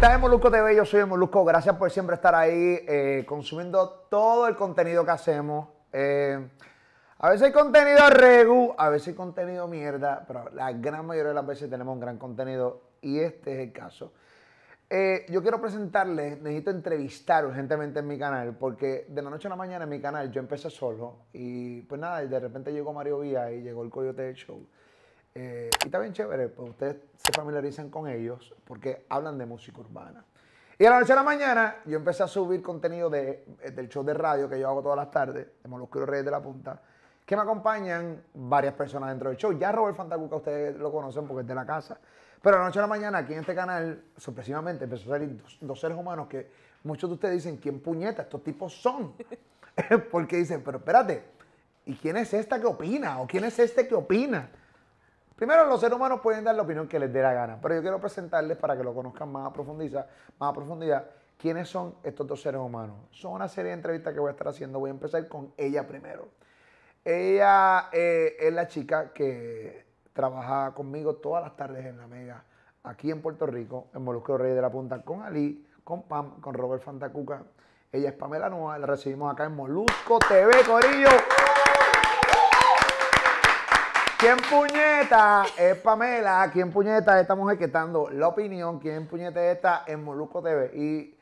Estás en Molusco TV, yo soy el Molusco. Gracias por siempre estar ahí eh, consumiendo todo el contenido que hacemos. Eh, a veces hay contenido regu, a veces hay contenido mierda, pero la gran mayoría de las veces tenemos un gran contenido y este es el caso. Eh, yo quiero presentarles, necesito entrevistar urgentemente en mi canal, porque de la noche a la mañana en mi canal yo empecé solo y pues nada, de repente llegó Mario Vía y llegó el Coyote Show. Eh, y también chévere, pues ustedes se familiarizan con ellos porque hablan de música urbana. Y a la noche de la mañana yo empecé a subir contenido de, eh, del show de radio que yo hago todas las tardes, de Molusco Reyes de la Punta, que me acompañan varias personas dentro del show. Ya Robert Fantacuca ustedes lo conocen porque es de la casa. Pero a la noche de la mañana aquí en este canal, sorpresivamente, empezó a salir dos, seres humanos que muchos de ustedes dicen, ¿quién puñeta? Estos tipos son. porque dicen, pero espérate, ¿y quién es esta que opina? ¿O quién es este que opina? Primero, los seres humanos pueden dar la opinión que les dé la gana, pero yo quiero presentarles para que lo conozcan más a profundidad, más profundidad quiénes son estos dos seres humanos. Son una serie de entrevistas que voy a estar haciendo. Voy a empezar con ella primero. Ella eh, es la chica que trabaja conmigo todas las tardes en la mega, aquí en Puerto Rico, en Molusco Rey de la Punta, con Ali, con Pam, con Robert Fantacuca. Ella es Pamela Nueva. la recibimos acá en Molusco TV, Corillo. ¿Quién puñeta es Pamela? ¿Quién puñeta es esta mujer que está dando la opinión? ¿Quién puñeta está esta en Molusco TV? Y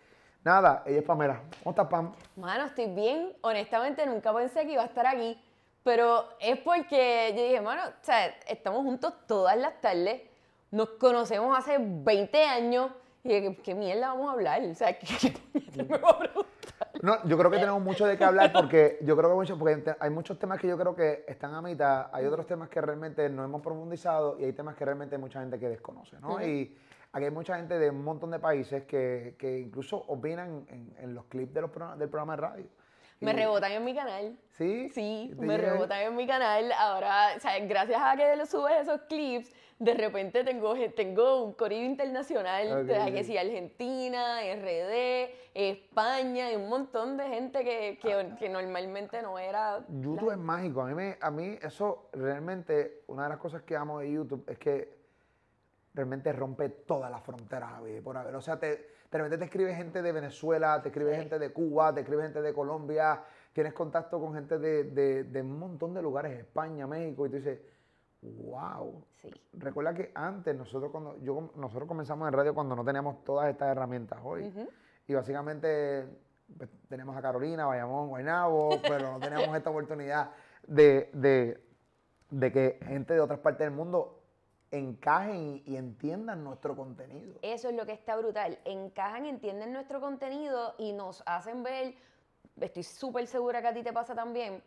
nada, ella es Pamela. ¿Cómo estás, Pam? Mano, estoy bien. Honestamente, nunca pensé que iba a estar aquí. Pero es porque yo dije, mano, estamos juntos todas las tardes. Nos conocemos hace 20 años dije, ¿qué mierda vamos a hablar? O sea, No, yo creo que tenemos mucho de qué hablar porque yo creo que hay muchos temas que yo creo que están a mitad, hay otros temas que realmente no hemos profundizado y hay temas que realmente hay mucha gente que desconoce, ¿no? Y aquí hay mucha gente de un montón de países que, incluso opinan en, los clips de del programa de radio. me rebotan en mi canal. ¿Sí? Sí, me rebotan en mi canal. Ahora, o sea, gracias a que subes esos clips, de repente tengo, tengo un corrido internacional, de, que Argentina, RD, España, y un montón de gente que, ah, normalmente no era... YouTube es mágico, a mí, eso realmente, una de las cosas que amo de YouTube es que realmente rompe todas las fronteras, por haber. O sea, te, de te escribe gente de Venezuela, te escribe gente de Cuba, te escribe gente de Colombia, tienes contacto con gente de, de, de un montón de lugares, España, México, y tú dices Wow. Sí. Recuerda que antes nosotros cuando yo nosotros comenzamos en radio cuando no teníamos todas estas herramientas hoy. Y básicamente pues, tenemos a Carolina, Bayamón, Guaynabo, pero no teníamos esta oportunidad de, de, que gente de otras partes del mundo encajen y, entiendan nuestro contenido. Eso es lo que está brutal. Encajan, entienden nuestro contenido y nos hacen ver, estoy súper segura que a ti te pasa también,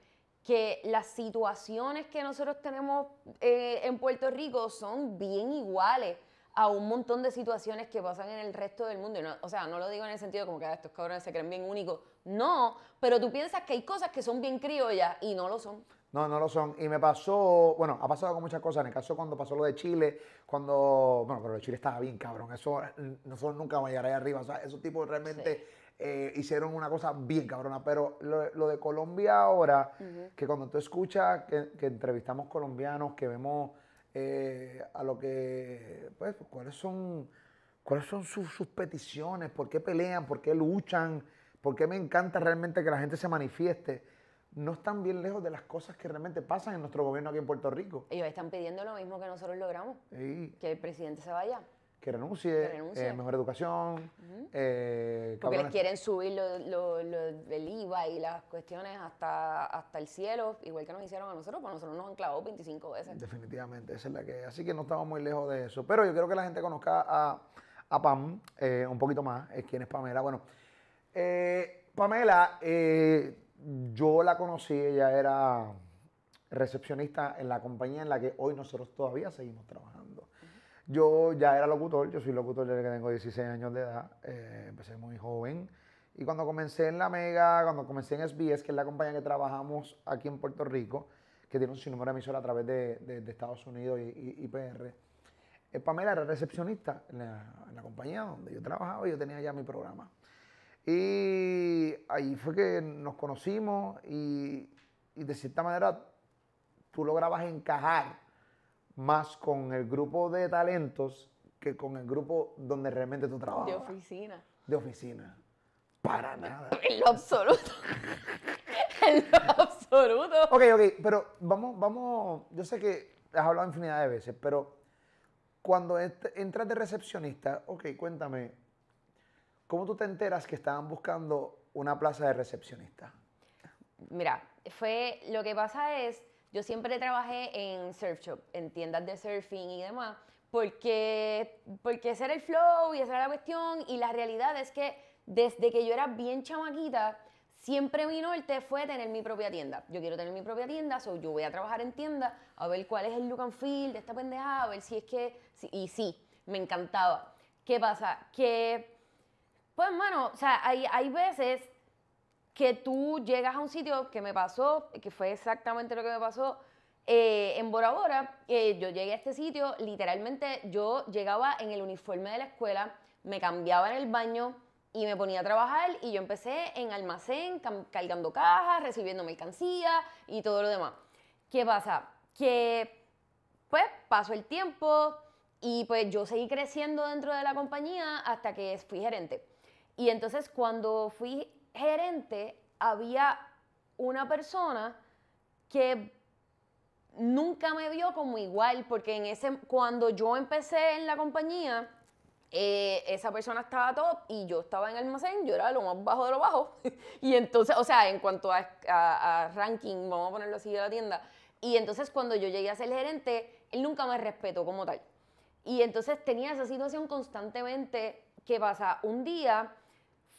que las situaciones que nosotros tenemos eh, en Puerto Rico son bien iguales a un montón de situaciones que pasan en el resto del mundo. o sea, no lo digo en el sentido como que ah, estos cabrones se creen bien únicos. No, pero tú piensas que hay cosas que son bien criollas y no lo son. No, no lo son. Y me pasó, bueno, ha pasado con muchas cosas. En el caso cuando pasó lo de Chile, cuando, bueno, pero Chile estaba bien cabrón. Eso, nosotros nunca vamos a llegar ahí arriba. O sea, esos tipos realmente... Eh, hicieron una cosa bien cabrona. Pero lo, de Colombia ahora, que cuando tú escuchas que, entrevistamos colombianos, que vemos eh, a lo que, pues, cuáles son, cuáles son sus, peticiones, por qué pelean, por qué luchan, por qué me encanta realmente que la gente se manifieste. No están bien lejos de las cosas que realmente pasan en nuestro gobierno aquí en Puerto Rico. Ellos están pidiendo lo mismo que nosotros logramos, que el presidente se vaya que renuncie, eh, mejor educación. Eh, porque les quieren subir lo, el IVA y las cuestiones hasta, hasta el cielo, igual que nos hicieron a nosotros, porque nosotros nos han clavado 25 veces. Definitivamente, esa es la que Así que no estamos muy lejos de eso. Pero yo quiero que la gente conozca a, a Pam eh, un poquito más. es ¿Quién es Pamela? Bueno, Pamela, yo la conocí, ella era recepcionista en la compañía en la que hoy nosotros todavía seguimos trabajando. Yo ya era locutor, yo soy locutor desde que tengo 16 años de edad, eh, empecé muy joven. Y cuando comencé en La Mega, cuando comencé en SBS, que es la compañía que trabajamos aquí en Puerto Rico, que tiene un sinnúmero de emisoras a través de, de, Estados Unidos y, y, PR, eh, Pamela era recepcionista en la, compañía donde yo trabajaba y yo tenía ya mi programa. Y ahí fue que nos conocimos y, y de cierta manera tú lograbas encajar más con el grupo de talentos que con el grupo donde realmente tú trabajas. De oficina. De oficina. Para nada. En lo absoluto. en lo absoluto. Ok, ok, pero vamos, vamos, yo sé que has hablado infinidad de veces, pero cuando entras de recepcionista, ok, cuéntame, ¿cómo tú te enteras que estaban buscando una plaza de recepcionista? Mira, fue, lo que pasa es yo siempre trabajé en surf shop, en tiendas de surfing y demás, porque, porque ese era el flow y esa era la cuestión. Y la realidad es que desde que yo era bien chamaquita, siempre vino el norte fue tener mi propia tienda. Yo quiero tener mi propia tienda, so yo voy a trabajar en tienda a ver cuál es el look and feel de esta pendejada, a ver si es que. y sí, me encantaba. ¿Qué pasa? Que. Pues, mano, o sea, hay, hay veces que tú llegas a un sitio que me pasó, que fue exactamente lo que me pasó eh, en Bora Bora. Eh, yo llegué a este sitio, literalmente yo llegaba en el uniforme de la escuela, me cambiaba en el baño y me ponía a trabajar y yo empecé en almacén, cargando cajas, recibiendo mercancía y todo lo demás. ¿Qué pasa? Que pues pasó el tiempo y pues yo seguí creciendo dentro de la compañía hasta que fui gerente. Y entonces cuando fui gerente había una persona que nunca me vio como igual, porque en ese, cuando yo empecé en la compañía, eh, esa persona estaba top y yo estaba en almacén, yo era lo más bajo de lo bajo. y entonces, o sea, en cuanto a, ranking, vamos a ponerlo así de la tienda. Y entonces cuando yo llegué a ser gerente, él nunca me respetó como tal. Y entonces tenía esa situación constantemente que pasa. Un día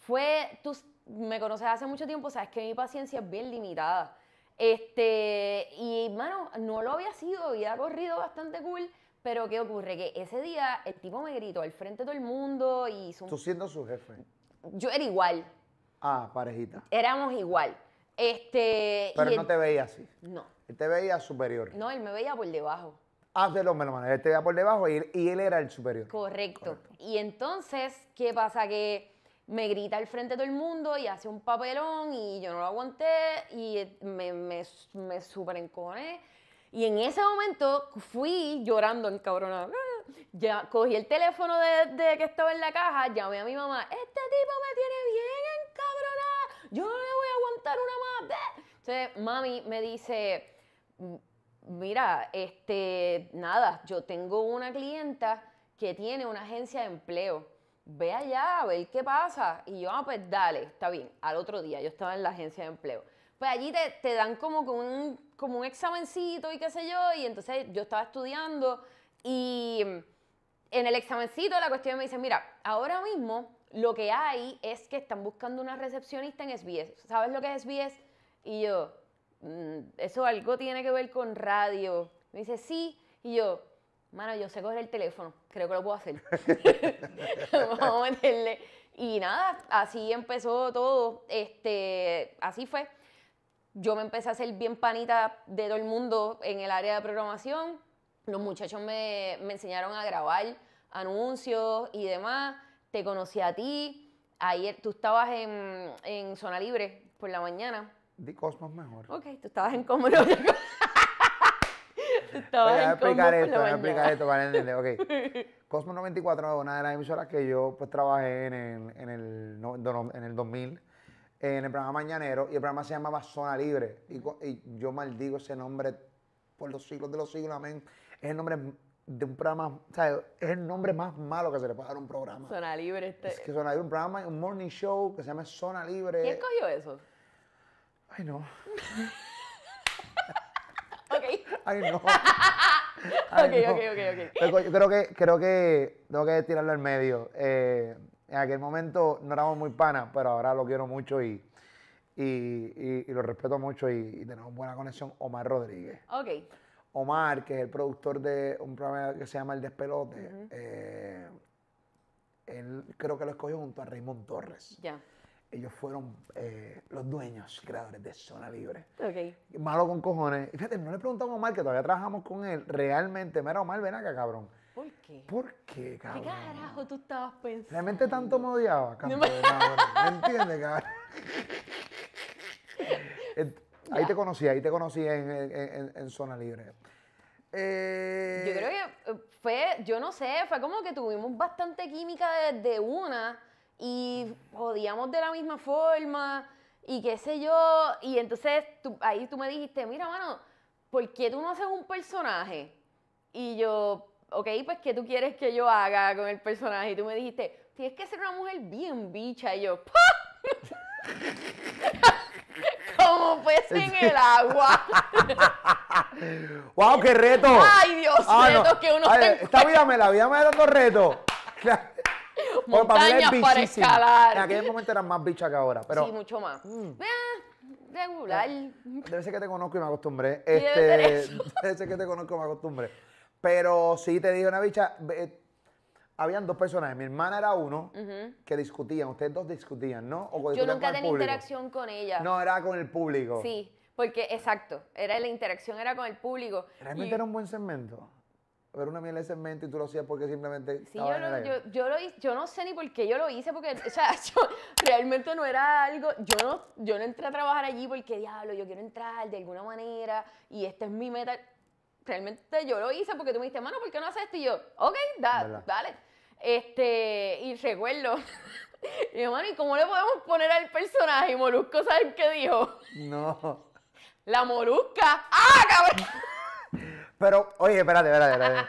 fue, tú, me conoces hace mucho tiempo, sabes que mi paciencia es bien limitada. Este, y mano, no lo había sido, había corrido bastante cool, pero ¿qué ocurre? Que ese día el tipo me gritó al frente de todo el mundo y Tú siendo su jefe. Yo era igual. Ah, parejita. Éramos igual. Este. Pero no te veía así. No. Él te veía superior. No, él me veía por debajo. Ah, de los Él te veía por debajo y él, era el superior. Correcto. Correcto. Y entonces, ¿qué pasa? Que me grita al frente de todo el mundo y hace un papelón y yo no lo aguanté y me, me, me Y en ese momento fui llorando encabronada. Ya cogí el teléfono de, que estaba en la caja, llamé a mi mamá, este tipo me tiene bien encabronada, yo no le voy a aguantar una más. Entonces mami me dice, mira, este, nada, yo tengo una clienta que tiene una agencia de empleo ve allá a ver qué pasa. Y yo, ah, pues dale, está bien. Al otro día, yo estaba en la agencia de empleo. Pues allí te, dan como, un, como un examencito y qué sé yo, y entonces yo estaba estudiando y en el examencito la cuestión me dice, mira, ahora mismo lo que hay es que están buscando una recepcionista en SBS. ¿Sabes lo que es SBS? Y yo, mm, eso algo tiene que ver con radio. Me dice, sí. Y yo, Mano, yo sé coger el teléfono, creo que lo puedo hacer. Vamos a meterle. Y nada, así empezó todo. Este, así fue. Yo me empecé a hacer bien panita de todo el mundo en el área de programación. Los muchachos me, enseñaron a grabar anuncios y demás. Te conocí a ti. Ayer tú estabas en, Zona Libre por la mañana. Di Cosmos mejor. Ok, tú estabas en Cosmos. voy a explicar esto, voy a explicar esto para Cosmo 94 una de las emisoras que yo pues trabajé en el, en el, 2000 en el programa Mañanero y el programa se llamaba Zona Libre. Y, yo maldigo ese nombre por los siglos de los siglos, amén. Es el nombre de un programa, Es el nombre más malo que se le puede dar a un programa. Zona Libre. Este... Es que Zona Libre, un programa, un morning show que se llama Zona Libre. ¿Quién cogió eso? Ay, no. Ay, no. ok, ok, ok, Yo creo que, creo que tengo que tirarlo al medio. Eh, en aquel momento no éramos muy panas, pero ahora lo quiero mucho y, y, lo respeto mucho y, tenemos buena conexión. Omar Rodríguez. Ok. Omar, que es el productor de un programa que se llama El Despelote, eh, creo que lo escogió junto a Raymond Torres. Ya ellos fueron eh, los dueños, creadores de Zona Libre. Okay. Malo con cojones. Y fíjate, no le preguntamos a Omar, que todavía trabajamos con él, realmente, mero Omar, ven acá, cabrón. ¿Por qué? ¿Por qué, cabrón? ¿Qué carajo tú estabas pensando? Realmente tanto me odiaba, cabrón. No me... ¿Me entiendes, cabrón? ahí te conocí, ahí te conocí en, en, Zona Libre. Eh, yo creo que eh, fue, yo no sé, fue como que tuvimos bastante química desde de una y jodíamos de la misma forma y qué sé yo. Y entonces ahí tú me dijiste, mira, mano, ¿por qué tú no haces un personaje? Y yo, ok, pues ¿qué tú quieres que yo haga con el personaje? Y tú me dijiste, tienes que ser una mujer bien bicha. Y yo, Como pues en el agua. ¡Wow, qué reto! ¡Ay, Dios! Ah, que uno Esta vida me la vida me da tantos retos. para para En aquel momento eran más bichas que ahora, pero sí, mucho más. Mm. regular. debe ser que te conozco y me acostumbré. Este, debe que te conozco y me acostumbré. Pero sí te dije una bicha, eh, habían dos personajes. Mi hermana era uno que discutían, ustedes dos discutían, ¿no? Yo nunca tenía interacción con ella. No, era con el público. Sí, porque exacto, era la interacción era con el público. Realmente era un buen segmento. A ver una miel en mente y tú lo hacías porque simplemente. Sí, yo, lo, yo, yo, no sé ni por qué yo lo hice, porque o sea, yo, realmente no era algo. Yo no, yo no entré a trabajar allí porque, diablo, yo quiero entrar de alguna manera y esta es mi meta. Realmente yo lo hice porque tú me dijiste, mano, ¿por qué no haces esto? Y yo, ok, da, dale. Este, y recuerdo. y yo, ¿y cómo le podemos poner al personaje? Y Molusco, ¿sabes qué dijo? No. La molusca. ¡Ah, cabrón! Pero, oye, espérate, espérate, espérate.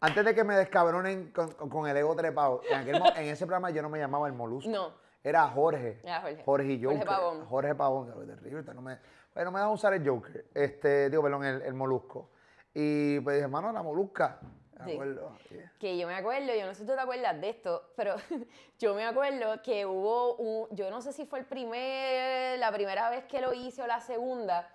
Antes de que me descabronen con, con el ego trepado, en, en ese programa yo no me llamaba el molusco. No. Era Jorge. Jorge. y Joker. Jorge Pavón. Jorge Pavón, que es terrible. No me, bueno pues, no me usar el Joker. Este, digo, perdón, el, el molusco. Y pues dije, hermano, la molusca. Sí. Que yo me acuerdo, yo no sé si tú te acuerdas de esto, pero yo me acuerdo que hubo un, yo no sé si fue el primer, la primera vez que lo hice o la segunda,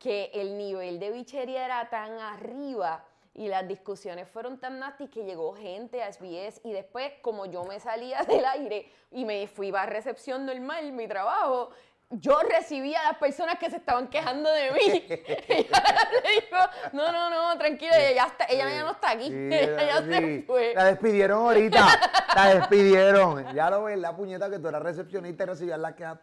que el nivel de bichería era tan arriba y las discusiones fueron tan nasty que llegó gente a SBS y después, como yo me salía del aire y me fui a recepción normal, mi trabajo, yo recibía a las personas que se estaban quejando de mí. le dijo, no, no, no, tranquila, ella, ya, ella ya no está aquí. ya se fue. La despidieron ahorita, la despidieron. Ya lo ves, la puñeta que tú eras recepcionista y recibías las quejas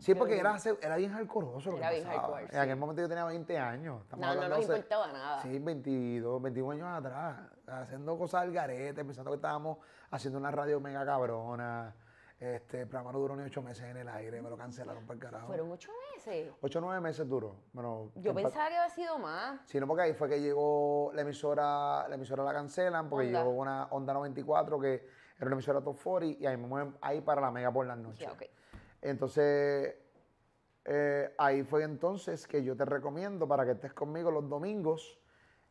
Sí, porque era, era bien alcoholoso. Era bien hardcore. En aquel momento yo tenía 20 años. No, no nos importaba nada. Sí, 22, 21 años atrás. Haciendo cosas al garete, pensando que estábamos haciendo una radio mega cabrona. Este, programa no duró ni ocho meses en el aire, me lo cancelaron para el carajo. ¿Fueron ocho meses? Ocho o nueve meses duró. Bueno, Yo pensaba que había sido más. Sí, no, porque ahí fue que llegó la emisora, la emisora la cancelan, porque llegó una Onda 94 que era una emisora Top 40 y ahí me mueven ahí para la Mega por las noches. Entonces, eh, ahí fue entonces que yo te recomiendo para que estés conmigo los domingos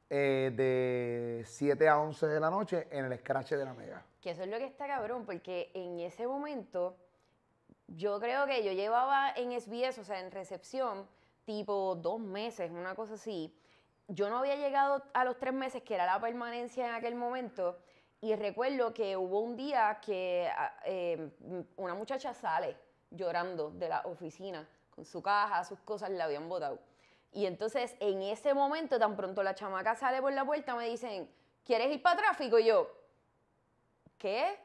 eh, de 7 a 11 de la noche en el Scratch de la Mega. Que eso es lo que está cabrón, porque en ese momento yo creo que yo llevaba en SBS, o sea, en recepción, tipo dos meses, una cosa así. Yo no había llegado a los tres meses, que era la permanencia en aquel momento, y recuerdo que hubo un día que ah, eh, una muchacha sale llorando de la oficina con su caja, sus cosas, la habían botado. Y entonces en ese momento, tan pronto la chamaca sale por la puerta, me dicen, ¿quieres ir para tráfico? Y yo, ¿qué?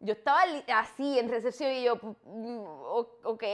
Yo estaba así en recepción y yo, mm, ok.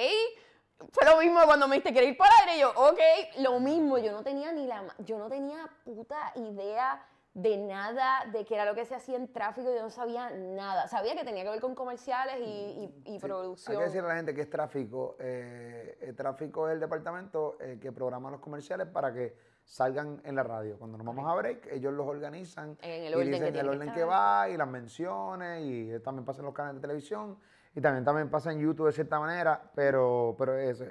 Fue lo mismo cuando me dijiste, ¿quieres ir para el aire? Y yo, ok. Lo mismo, yo no tenía ni la, yo no tenía puta idea de nada, de qué era lo que se hacía en tráfico, yo no sabía nada. Sabía que tenía que ver con comerciales y, producción. Hay que decirle a la gente que es tráfico. Eh, el tráfico es el departamento eh, que programa los comerciales para que salgan en la radio. Cuando nos vamos a break, ellos los organizan en el orden, y dicen que, el orden que, va y las menciones y también pasa en los canales de televisión y también, también pasa en YouTube de cierta manera, pero, pero es,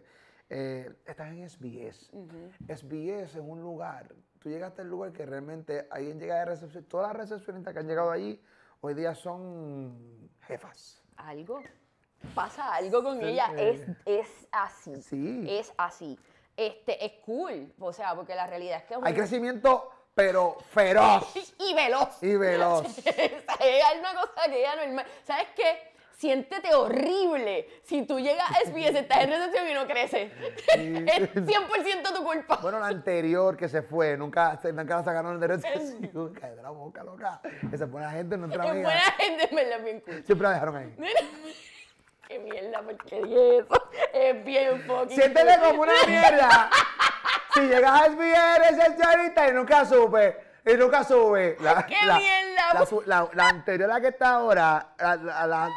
eh, estás en SBS. SBS es un lugar tú llegaste al lugar que realmente alguien llega de recepción. Todas las recepcionistas que han llegado allí hoy día son jefas. Algo. Pasa algo con ella. es, así. Sí. Es así. Este, es cool. O sea, porque la realidad es que. Hay crecimiento pero feroz. Y, veloz. Y veloz. hay una cosa que ya normal. ¿Sabes qué? siéntete horrible si tú llegas a SBS, estás en recesión y no creces. es 100% tu culpa. Bueno, la anterior que se fue, nunca, nunca la sacaron de recesión. Cállate la boca, loca. Esa buena gente no entra Es buena gente, me la bien Siempre la dejaron ahí. Qué mierda, porque eso es bien fucking. Siéntete como una mierda. si llegas a SBS, eres el y nunca sube, Y nunca sube. La, ¡Qué mierda! La, la, anterior, la que está ahora, la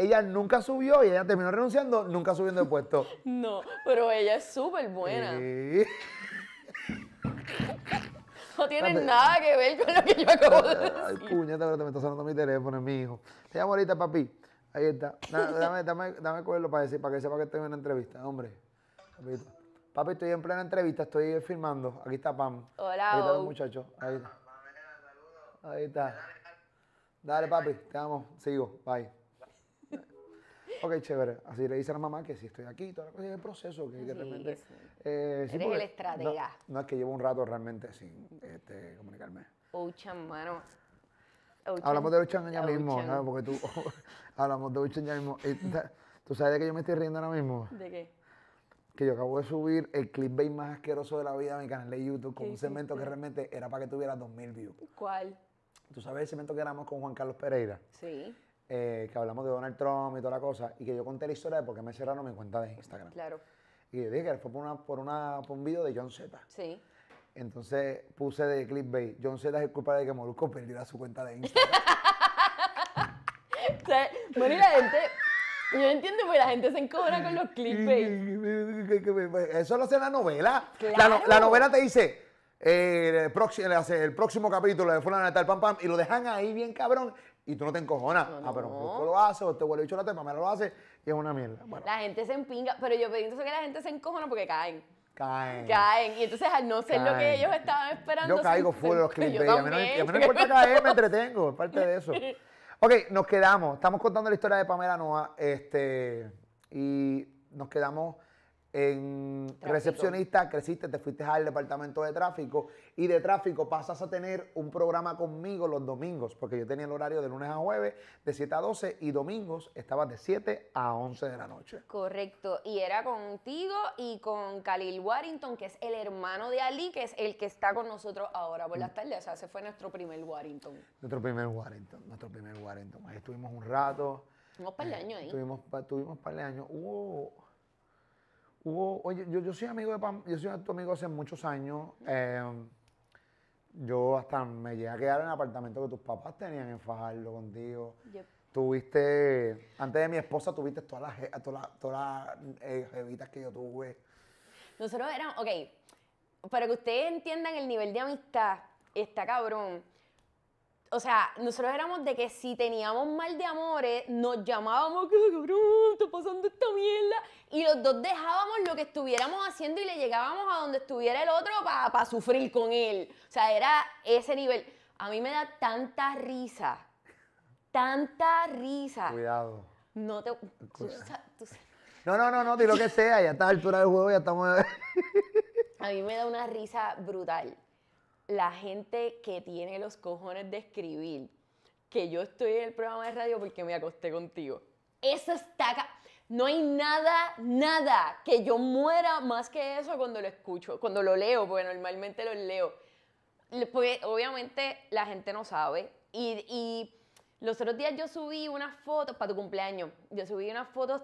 ella nunca subió y ella terminó renunciando, nunca subiendo de puesto. No, pero ella es súper buena. No tiene nada que ver con lo que yo acabo de decir. Ay, puñeta, pero te me está sonando mi teléfono, mi hijo. Te llamo ahorita, papi. Ahí está. Dame, dame, dame, dame cogerlo para decir, para que sepa que estoy en una entrevista. Hombre. Papi, estoy en plena entrevista, estoy filmando. Aquí está Pam. Hola. Ahí está el muchacho. Ahí está. Ahí está. Dale, papi, te amo. Sigo. Bye ok, chévere. Así le dice a la mamá que si estoy aquí, toda la cosa, es el proceso que, de repente, eh, Eres el estratega. No, es que llevo un rato realmente sin este, comunicarme. Ochan, mano. Hablamos de Ochan ya mismo, ¿no? Porque tú... hablamos de Ochan ya mismo. ¿Tú sabes de qué yo me estoy riendo ahora mismo? ¿De qué? que yo acabo de subir el clip más asqueroso de la vida a mi canal de YouTube con un segmento que realmente era para que tuviera 2.000 views. ¿Cuál? Tú sabes el segmento que éramos con Juan Carlos Pereira. Sí. Eh, que hablamos de Donald Trump y toda la cosa, y que yo conté la historia de por qué me cerraron mi cuenta de Instagram. Claro. Y yo dije que fue por, una, por, un video de John Z. Sí. Entonces puse de clickbait, John Z es el culpable de que Molusco perdiera su cuenta de Instagram. o sea, bueno, la gente... Yo entiendo, porque la gente se encobra con los clickbait. Eso lo hace la novela. Claro. La, novela te dice eh, el, próximo, el, próximo capítulo de Fulana Natal Pam Pam y lo dejan ahí bien cabrón y tú no te encojonas. No, Ah, pero tú lo hace, o vuelve este a dicho la tema, Pamela lo hace, y es una mierda. La gente se empinga, pero yo pedí entonces que la gente se encojona porque caen. Caen. Caen. Y entonces, al no ser lo que ellos estaban esperando. Yo caigo full de los clips yo. A mí, no, a importa me entretengo, es parte de eso. Ok, nos quedamos. Estamos contando la historia de Pamela Noa. Este, y nos quedamos en recepcionista, creciste, te fuiste al departamento de tráfico y de tráfico pasas a tener un programa conmigo los domingos, porque yo tenía el horario de lunes a jueves de 7 a 12 y domingos estabas de 7 a 11 de la noche. Correcto, y era contigo y con Khalil Warrington, que es el hermano de Ali, que es el que está con nosotros ahora por las mm. tardes, o sea, ese fue nuestro primer Warrington. Nuestro primer Warrington, nuestro primer Warrington. Ahí estuvimos un rato. Tuvimos par de años ahí. Tuvimos, par de años oye, yo, yo soy amigo de Pam, yo soy tu amigo hace muchos años. Eh, yo hasta me llegué a quedar en el apartamento que tus papás tenían en Fajardo contigo. Tuviste, antes de mi esposa, tuviste todas las, todas las, eh, jevitas que yo tuve. Nosotros éramos, ok, para que ustedes entiendan el nivel de amistad, está cabrón o sea, nosotros éramos de que si teníamos mal de amores, nos llamábamos, ¡qué bruto, está pasando esta mierda. Y los dos dejábamos lo que estuviéramos haciendo y le llegábamos a donde estuviera el otro para sufrir con él. O sea, era ese nivel. A mí me da tanta risa. Tanta risa. Cuidado. No te. no, no, no, no, di lo que sea, ya está a la altura del juego, ya estamos. a mí me da una risa brutal la gente que tiene los cojones de escribir que yo estoy en el programa de radio porque me acosté contigo. Eso está acá. No hay nada, nada que yo muera más que eso cuando lo escucho, cuando lo leo, porque normalmente lo leo. Porque obviamente la gente no sabe. Y, y los otros días yo subí unas fotos para tu cumpleaños. Yo subí unas fotos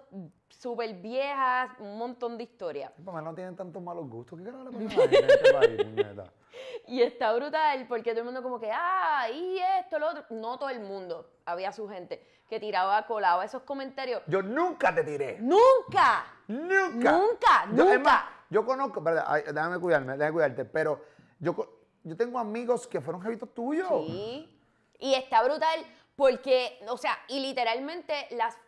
súper viejas, un montón de historias. no tienen tantos malos gustos. ¿Qué carajo este Y está brutal porque todo el mundo como que, ah, y esto, lo otro. No todo el mundo. Había su gente que tiraba, colado esos comentarios. Yo nunca te tiré. ¡Nunca! ¡Nunca! ¡Nunca! Yo, ¡Nunca! yo conozco, perdón, déjame cuidarme, déjame cuidarte, pero yo, yo tengo amigos que fueron jevitos tuyos. Sí. Y está brutal porque, o sea, y literalmente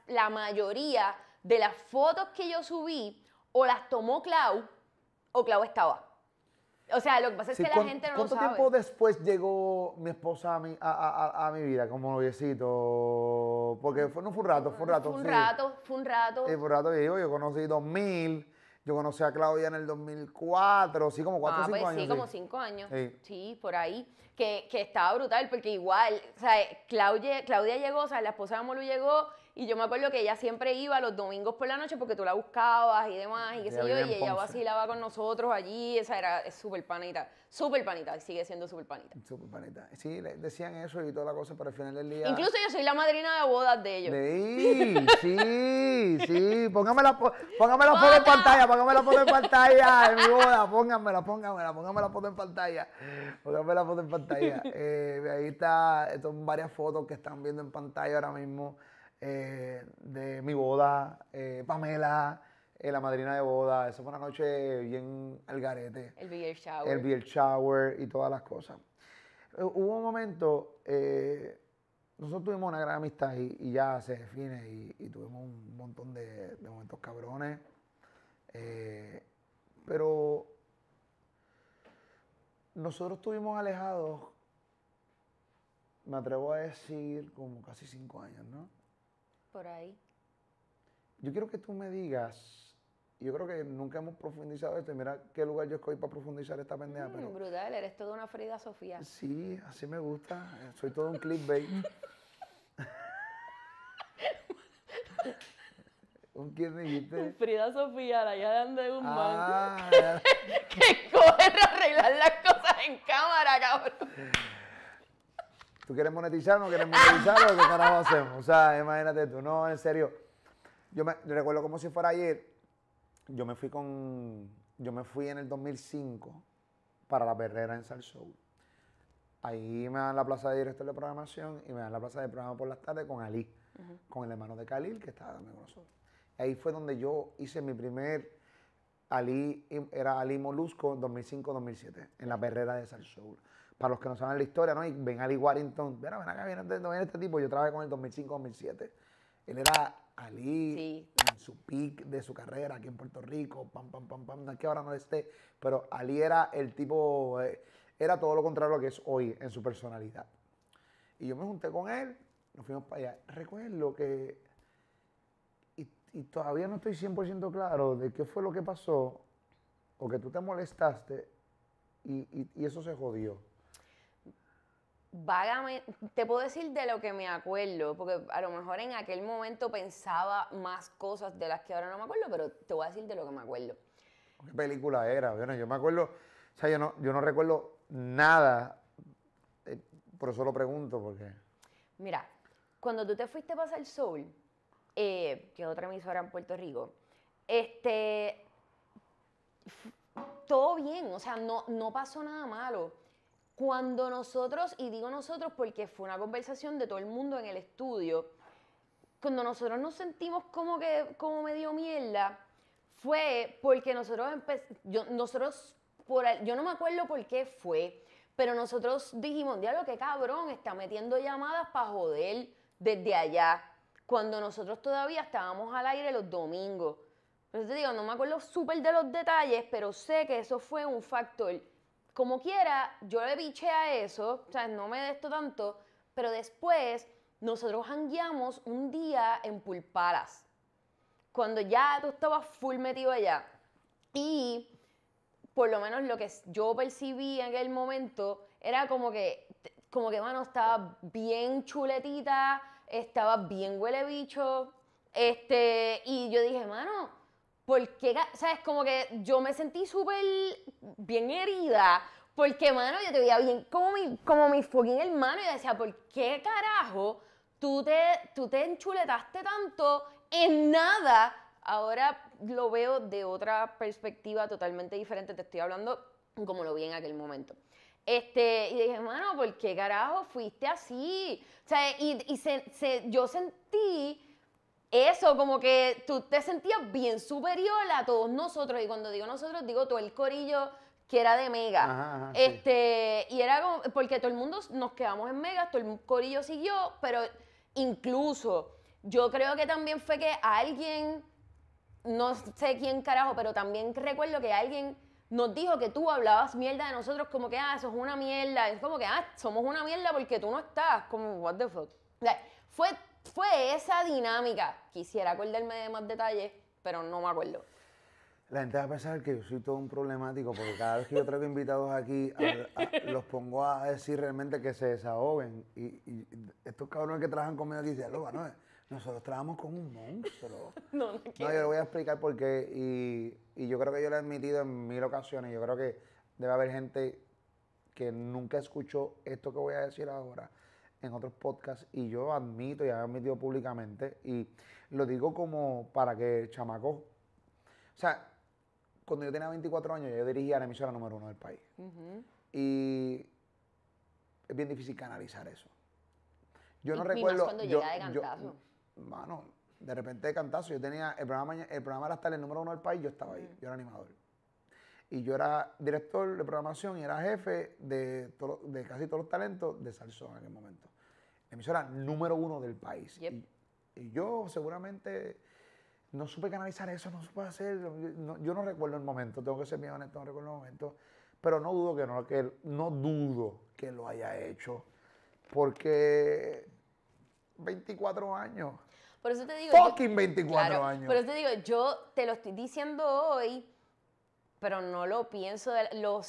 la mayoría de las fotos que yo subí o las tomó Clau o Clau estaba. O sea, lo que pasa es que la gente no lo sabe. ¿Cuánto tiempo después llegó mi esposa a mi, a, mi vida como noviecito? Porque no fue un rato, fue un rato. Fue un rato, fue un rato. Sí, fue un rato, yo, yo conocí 2000 yo conocí a Claudia en el 2004, sí, como 4 o 5 ah, pues años. Sí, como 5 años. Sí. por ahí. Que, que, estaba brutal, porque igual, o sea, Claudia, Claudia llegó, o sea, la esposa de Molu llegó y yo me acuerdo que ella siempre iba los domingos por la noche porque tú la buscabas y demás, y qué sé yo, y ella vacilaba con nosotros allí, esa era súper panita, súper panita, sigue siendo súper panita. Súper panita. Sí, decían eso y toda la cosa, para el final del día... Incluso yo soy la madrina de bodas de ellos. Sí, sí, sí, póngame la, foto en pantalla, póngame la foto en pantalla en mi boda, pónganmela, pónganmela, póngame la foto en pantalla, póngame la foto en pantalla. Eh, ahí está, son varias fotos que están viendo en pantalla ahora mismo. Eh, de mi boda, eh, Pamela, eh, la madrina de boda. Esa fue una noche bien al garete. El beer shower. El beer shower y todas las cosas. hubo un momento, nosotros tuvimos una gran amistad y, ya se define y, tuvimos un montón de, de momentos cabrones. pero nosotros estuvimos alejados, me atrevo a decir, como casi cinco años, ¿no? por ahí. Yo quiero que tú me digas, yo creo que nunca hemos profundizado esto, mira qué lugar yo escogí para profundizar esta pendeja. Mm, brutal, eres toda una Frida Sofía. Sí, así me gusta, soy todo un clickbait. ¿Un quién dijiste? Frida Sofía, la ya de Guzmán. Ah, que, coja arreglar las cosas en cámara, cabrón. ¿Tú quieres monetizar o no quieres monetizar o qué carajo hacemos? O sea, imagínate tú, no, en serio. Yo me recuerdo como si fuera ayer, yo me fui con, yo me fui en el 2005 para la perrera en Salsoul. Ahí me dan la plaza de director de programación y me dan la plaza de programa por las tardes con Ali, con el hermano de Khalil que estaba también con nosotros. Ahí fue donde yo hice mi primer Ali, era Ali Molusco 2005-2007, en la perrera de Salsoul para los que no saben la historia, ¿no? Y ven Ali Warrington, ven, ven acá, este, viene, este tipo, yo trabajé con él en 2005-2007. Él era Ali en su peak de su carrera aquí en Puerto Rico, pam, pam, pam, pam, que ahora no esté, pero Ali era el tipo, eh, era todo lo contrario a lo que es hoy en su personalidad. Y yo me junté con él, nos fuimos para allá. Recuerdo que, y, todavía no estoy 100% claro de qué fue lo que pasó, o que tú te molestaste y eso se jodió. Vagamente te puedo decir de lo que me acuerdo, porque a lo mejor en aquel momento pensaba más cosas de las que ahora no me acuerdo, pero te voy a decir de lo que me acuerdo. ¿Qué película era? Bueno, yo me acuerdo, o sea, yo no, yo no recuerdo nada, eh, por eso lo pregunto, porque... Mira, cuando tú te fuiste para el sol eh, que es otra emisora en Puerto Rico, este, todo bien, o sea, no, no pasó nada malo cuando nosotros, y digo nosotros porque fue una conversación de todo el mundo en el estudio, cuando nosotros nos sentimos como que como medio mierda, fue porque nosotros yo, nosotros por, yo no me acuerdo por qué fue, pero nosotros dijimos, diablo, qué cabrón, está metiendo llamadas para joder desde allá, cuando nosotros todavía estábamos al aire los domingos. entonces te digo, no me acuerdo súper de los detalles, pero sé que eso fue un factor como quiera, yo le biche a eso, o sea, no me de esto tanto, pero después nosotros jangueamos un día en Pulparas, cuando ya tú estabas full metido allá. Y por lo menos lo que yo percibí en aquel momento era como que, como que, mano, estaba bien chuletita, estaba bien huele este, y yo dije, mano, porque, ¿sabes? Como que yo me sentí súper bien herida. Porque, mano, yo te veía bien como mi, como mi fucking hermano. Y decía, ¿por qué carajo tú te, tú te enchuletaste tanto en nada? Ahora lo veo de otra perspectiva totalmente diferente. Te estoy hablando como lo vi en aquel momento. Este, y dije, mano, ¿por qué carajo fuiste así? O y, yo sentí eso, como que tú te sentías bien superior a todos nosotros. Y cuando digo nosotros, digo todo el corillo que era de Mega. este, y era como, porque todo el mundo nos quedamos en Mega, todo el corillo siguió, pero incluso yo creo que también fue que alguien, no sé quién carajo, pero también recuerdo que alguien nos dijo que tú hablabas mierda de nosotros, como que, ah, sos una mierda. Es como que, ah, somos una mierda porque tú no estás, como, what the fuck. fue fue esa dinámica. Quisiera acordarme de más detalles, pero no me acuerdo. La gente va a pensar que yo soy todo un problemático porque cada vez que yo traigo invitados aquí, los pongo a decir realmente que se desahoguen. Y, estos cabrones que trabajan conmigo aquí dicen, no, eh, nosotros trabajamos con un monstruo. No, yo le voy a explicar por qué. y yo creo que yo lo he admitido en mil ocasiones. Yo creo que debe haber gente que nunca escuchó esto que voy a decir ahora en otros podcasts y yo admito y he admitido públicamente y lo digo como para que chamaco, o sea, cuando yo tenía 24 años yo dirigía la emisora número uno del país y es bien difícil canalizar eso. Yo no recuerdo... cuando yo, de cantazo. mano, de repente de cantazo, yo tenía el programa, el programa era hasta el número uno del país, yo estaba ahí, yo era animador y yo era director de programación y era jefe de, de casi todos los talentos de Salsón en aquel momento. emisora número uno del país. Y, yo seguramente no supe canalizar eso, no supe hacer, yo no recuerdo el momento, tengo que ser bien honesto, no recuerdo el momento, pero no dudo que no, que no dudo que lo haya hecho, porque 24 años. Por eso te digo. Fucking 24 años. Por eso te digo, yo te lo estoy diciendo hoy pero no lo pienso, lo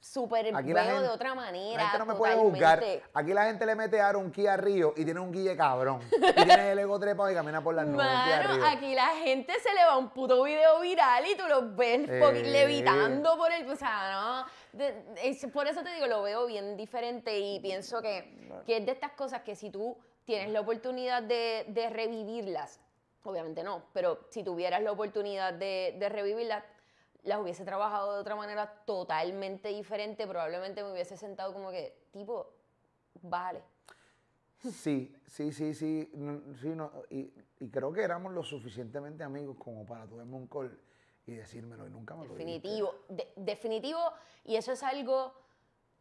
super veo de otra manera. no me puede juzgar. Aquí la gente le mete a un Kia Río y tiene un guille cabrón. Y tiene el ego trepado y camina por las nubes. Claro, aquí la gente se le va un puto video viral y tú lo ves levitando por el. O sea, no. por eso te digo, lo veo bien diferente y pienso que, es de estas cosas que si tú tienes la oportunidad de, revivirlas, obviamente no, pero si tuvieras la oportunidad de revivirlas, las hubiese trabajado de otra manera totalmente diferente, probablemente me hubiese sentado como que, tipo, vale. Sí, sí, sí, sí. y, creo que éramos lo suficientemente amigos como para tomarme un call y decírmelo y nunca me definitivo, lo Definitivo, definitivo, y eso es algo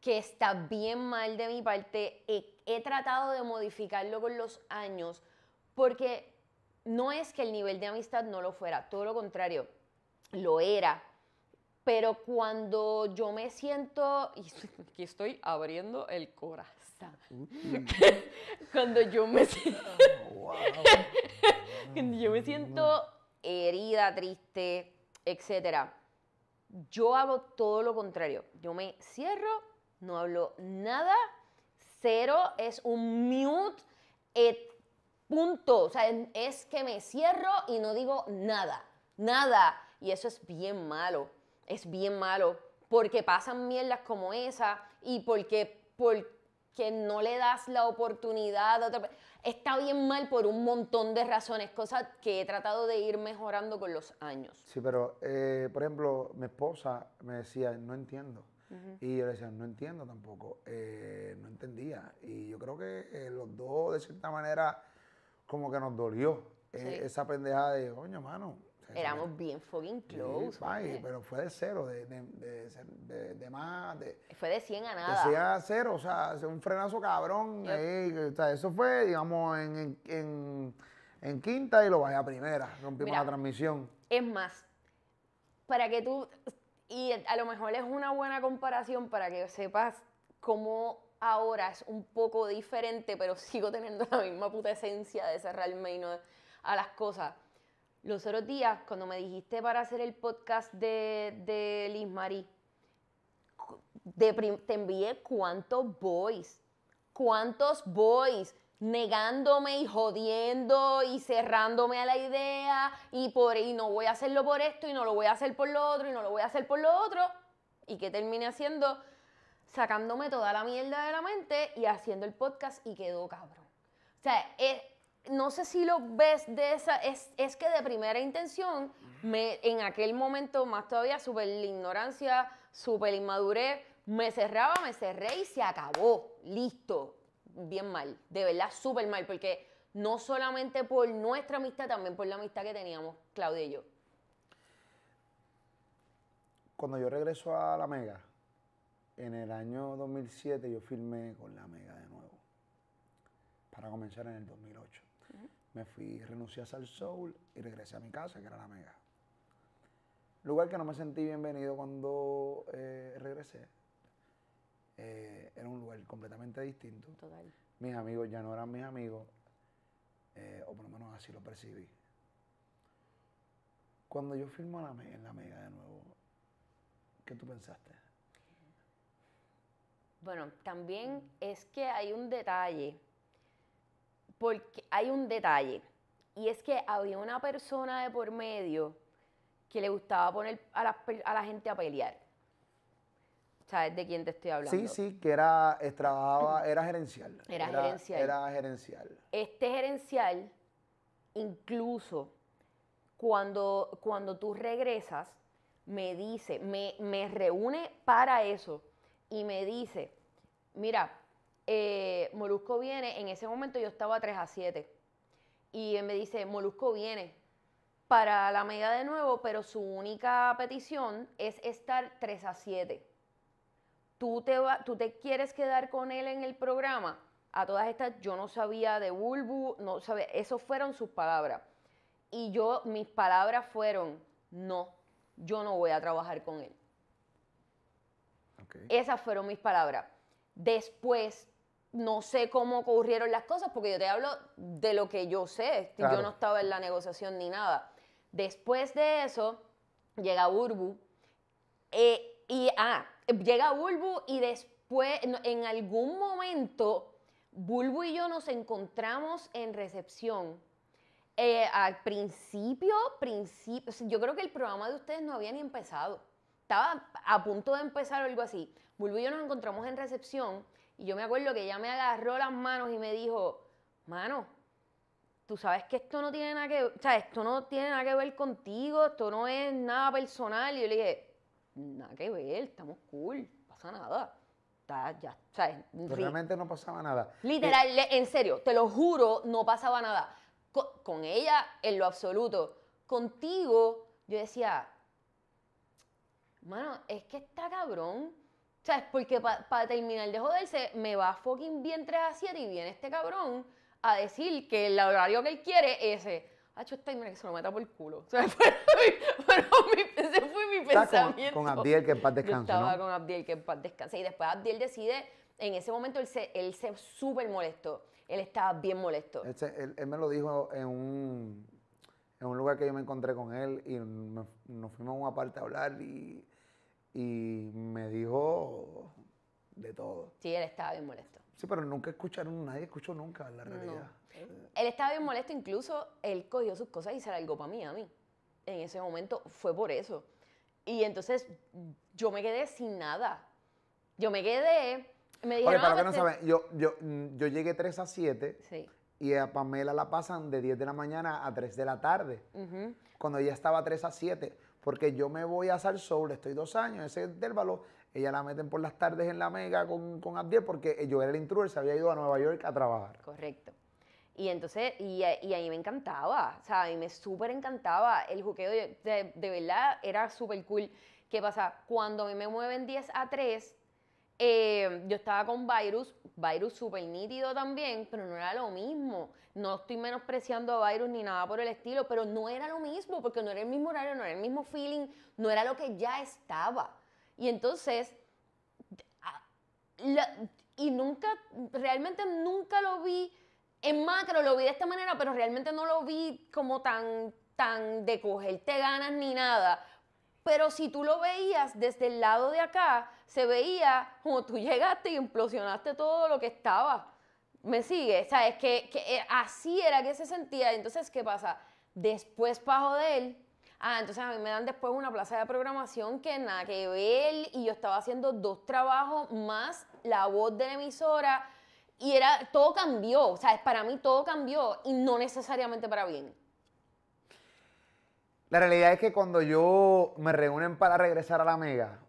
que está bien mal de mi parte. He, he tratado de modificarlo con los años porque no es que el nivel de amistad no lo fuera, todo lo contrario, lo era, pero cuando yo me siento, y aquí estoy abriendo el corazón, cuando yo me siento, cuando yo me siento herida, triste, etc., yo hago todo lo contrario. Yo me cierro, no hablo nada, cero es un mute, eh, punto. O sea, es que me cierro y no digo nada, nada. Y eso es bien malo es bien malo porque pasan mierdas como esa y porque, porque no le das la oportunidad Está bien mal por un montón de razones, cosas que he tratado de ir mejorando con los años. Sí, pero, eh, por ejemplo, mi esposa me decía, no entiendo. Y yo le decía, no entiendo tampoco, eh, no entendía. Y yo creo que eh, los dos, de cierta manera, como que nos dolió esa pendejada de, coño, mano, Éramos bien fucking close. pero fue de cero, de, de, de, de más. fue de 100 a nada. De a cero, o sea, un frenazo cabrón. Ahí, o sea, eso fue, digamos, en, en, en, quinta y lo bajé a primera. Rompimos la transmisión. Es más, para que tú. Y a lo mejor es una buena comparación para que sepas cómo ahora es un poco diferente, pero sigo teniendo la misma puta esencia de cerrarme y no a las cosas los otros días, cuando me dijiste para hacer el podcast de, de Liz te envié cuántos boys, cuántos boys negándome y jodiendo y cerrándome a la idea y por no voy a hacerlo por esto y no lo voy a hacer por lo otro y no lo voy a hacer por lo otro y que terminé haciendo sacándome toda la mierda de la mente y haciendo el podcast y quedó cabrón. O sea, es, no sé si lo ves de esa, es, que de primera intención, me, en aquel momento más todavía, súper ignorancia, súper inmadurez, me cerraba, me cerré y se acabó, listo, bien mal, de verdad súper mal, porque no solamente por nuestra amistad, también por la amistad que teníamos Claudia y yo. Cuando yo regreso a la Mega, en el año 2007 yo firmé con la Mega de nuevo, para comenzar en el 2008 me fui, renuncié a Sal Soul y regresé a mi casa, que era la mega. Lugar que no me sentí bienvenido cuando eh, regresé. Eh, era un lugar completamente distinto. Mis amigos ya no eran mis amigos, eh, o por lo menos así lo percibí. Cuando yo firmo en la mega de nuevo, ¿qué tú pensaste? Bueno, también es que hay un detalle porque hay un detalle, y es que había una persona de por medio que le gustaba poner a la, gente a pelear. ¿Sabes de quién te estoy hablando? Sí, sí, que era, eh, trabajaba, era gerencial. Era, gerencial. Era gerencial. Este gerencial, incluso cuando, cuando tú regresas, me dice, me, me reúne para eso y me dice, mira, eh, Molusco viene, en ese momento yo estaba 3 a 7. Y él me dice, Molusco viene para la media de nuevo, pero su única petición es estar 3 a 7. Tú te, tú te quieres quedar con él en el programa. A todas estas, yo no sabía de Bulbu, no sabía, esas fueron sus palabras. Y yo, mis palabras fueron, no, yo no voy a trabajar con él. Esas fueron mis palabras. Después no sé cómo ocurrieron las cosas, porque yo te hablo de lo que yo sé. Yo no estaba en la negociación ni nada. Después de eso, llega burbu eh, y, ah, llega Bulbu y después, en algún momento, Bulbu y yo nos encontramos en recepción. Eh, al principio, principio, yo creo que el programa de ustedes no había ni empezado. Estaba a punto de empezar o algo así. Bulbu y yo nos encontramos en recepción y yo me acuerdo que ella me agarró las manos y me dijo, mano, tú sabes que esto no tiene nada que ver, sea, esto no tiene nada que ver contigo, esto no es nada personal. Y yo le dije, nada que ver, estamos cool, pasa nada. Está, ya, pues Realmente no pasaba nada. Literal, eh, en serio, te lo juro, no pasaba nada. con ella, en lo absoluto. Contigo, yo decía, mano, es que está cabrón ¿Sabes? Porque para pa terminar de joderse, me va fucking bien 3 a 7 y viene este cabrón a decir que el horario que él quiere es ese. Ah, este, mira, que se lo meta por el culo. O fue mi, fue mi pensamiento. Con, con, Abdiel, que en paz descanse, estaba con Abdiel, que en paz descanse. Y después Abdiel decide, en ese momento él se él súper molesto. molestó. Él estaba bien molesto. él, me lo dijo en un, en un lugar que yo me encontré con él y nos fuimos a una parte a hablar y y me dijo de todo. Sí, él estaba bien molesto. Sí, pero nunca escucharon, nadie escuchó nunca la realidad. Él estaba bien molesto, incluso él cogió sus cosas y se algo para mí, a mí. En ese momento fue por eso. Y entonces yo me quedé sin nada. Yo me quedé, me dijeron... Oye, para ah, que pues no saben, yo, yo, yo llegué 3 a 7. Sí y a Pamela la pasan de 10 de la mañana a 3 de la tarde, cuando ella estaba 3 a 7. Porque yo me voy a Sal estoy dos años, ese intervalo. Ella la meten por las tardes en la mega con, con 10, porque eh, yo era el intruder, se había ido a Nueva York a trabajar. Correcto. Y entonces, y, y a mí me encantaba, o sea, a mí me súper encantaba el juqueo, de, de, de verdad era súper cool. ¿Qué pasa? Cuando a mí me mueven 10 a 3, eh, yo estaba con Virus, Virus súper nítido también, pero no era lo mismo. No estoy menospreciando a Virus ni nada por el estilo, pero no era lo mismo, porque no era el mismo horario, no era el mismo feeling, no era lo que ya estaba. Y entonces, y nunca, realmente nunca lo vi en macro, lo vi de esta manera, pero realmente no lo vi como tan, tan de cogerte ganas ni nada pero si tú lo veías desde el lado de acá, se veía como tú llegaste y implosionaste todo lo que estaba. ¿Me sigue? O que, eh, así era que se sentía. Entonces, ¿qué pasa? Después, de él. Ah, entonces a mí me dan después una plaza de programación que nada que ver y yo estaba haciendo dos trabajos más la voz de la emisora y era todo cambió, o sea, para mí todo cambió y no necesariamente para bien. La realidad es que cuando yo me reúnen para regresar a la mega,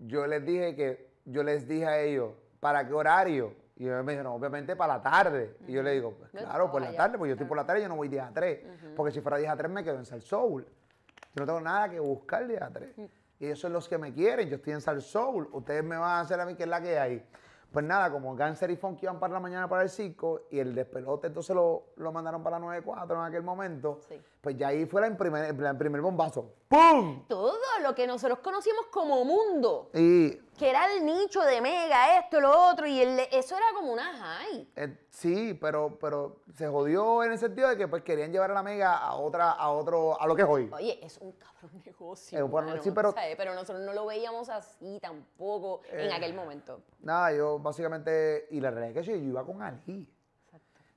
yo les dije que, yo les dije a ellos, ¿para qué horario? Y ellos me dijeron, obviamente para la tarde. Y yo le digo, pues, claro, por la tarde, porque yo estoy por la tarde, yo no voy día a 3. Porque si fuera día a 3 me quedo en Salsoul. Yo no tengo nada que buscar 10 a 3. Y ellos son los que me quieren, yo estoy en Soul, Ustedes me van a hacer a mí que es la que hay. Pues nada, como Ganser y Funk iban para la mañana para el circo y el despelote entonces lo, lo mandaron para la 9-4 en aquel momento, pues ya ahí fue el primer, primer bombazo. ¡Pum! Todo lo que nosotros conocíamos como mundo. Y que era el nicho de mega, esto, lo otro, y el, eso era como una high. Eh, sí, pero, pero se jodió en el sentido de que pues querían llevar a la mega a otra, a otro, a lo que es hoy. Oye, es un cabrón negocio. bueno, sí, pero, pero nosotros no lo veíamos así tampoco en eh, aquel momento. Nada, yo básicamente, y la realidad es que yo iba con Ali.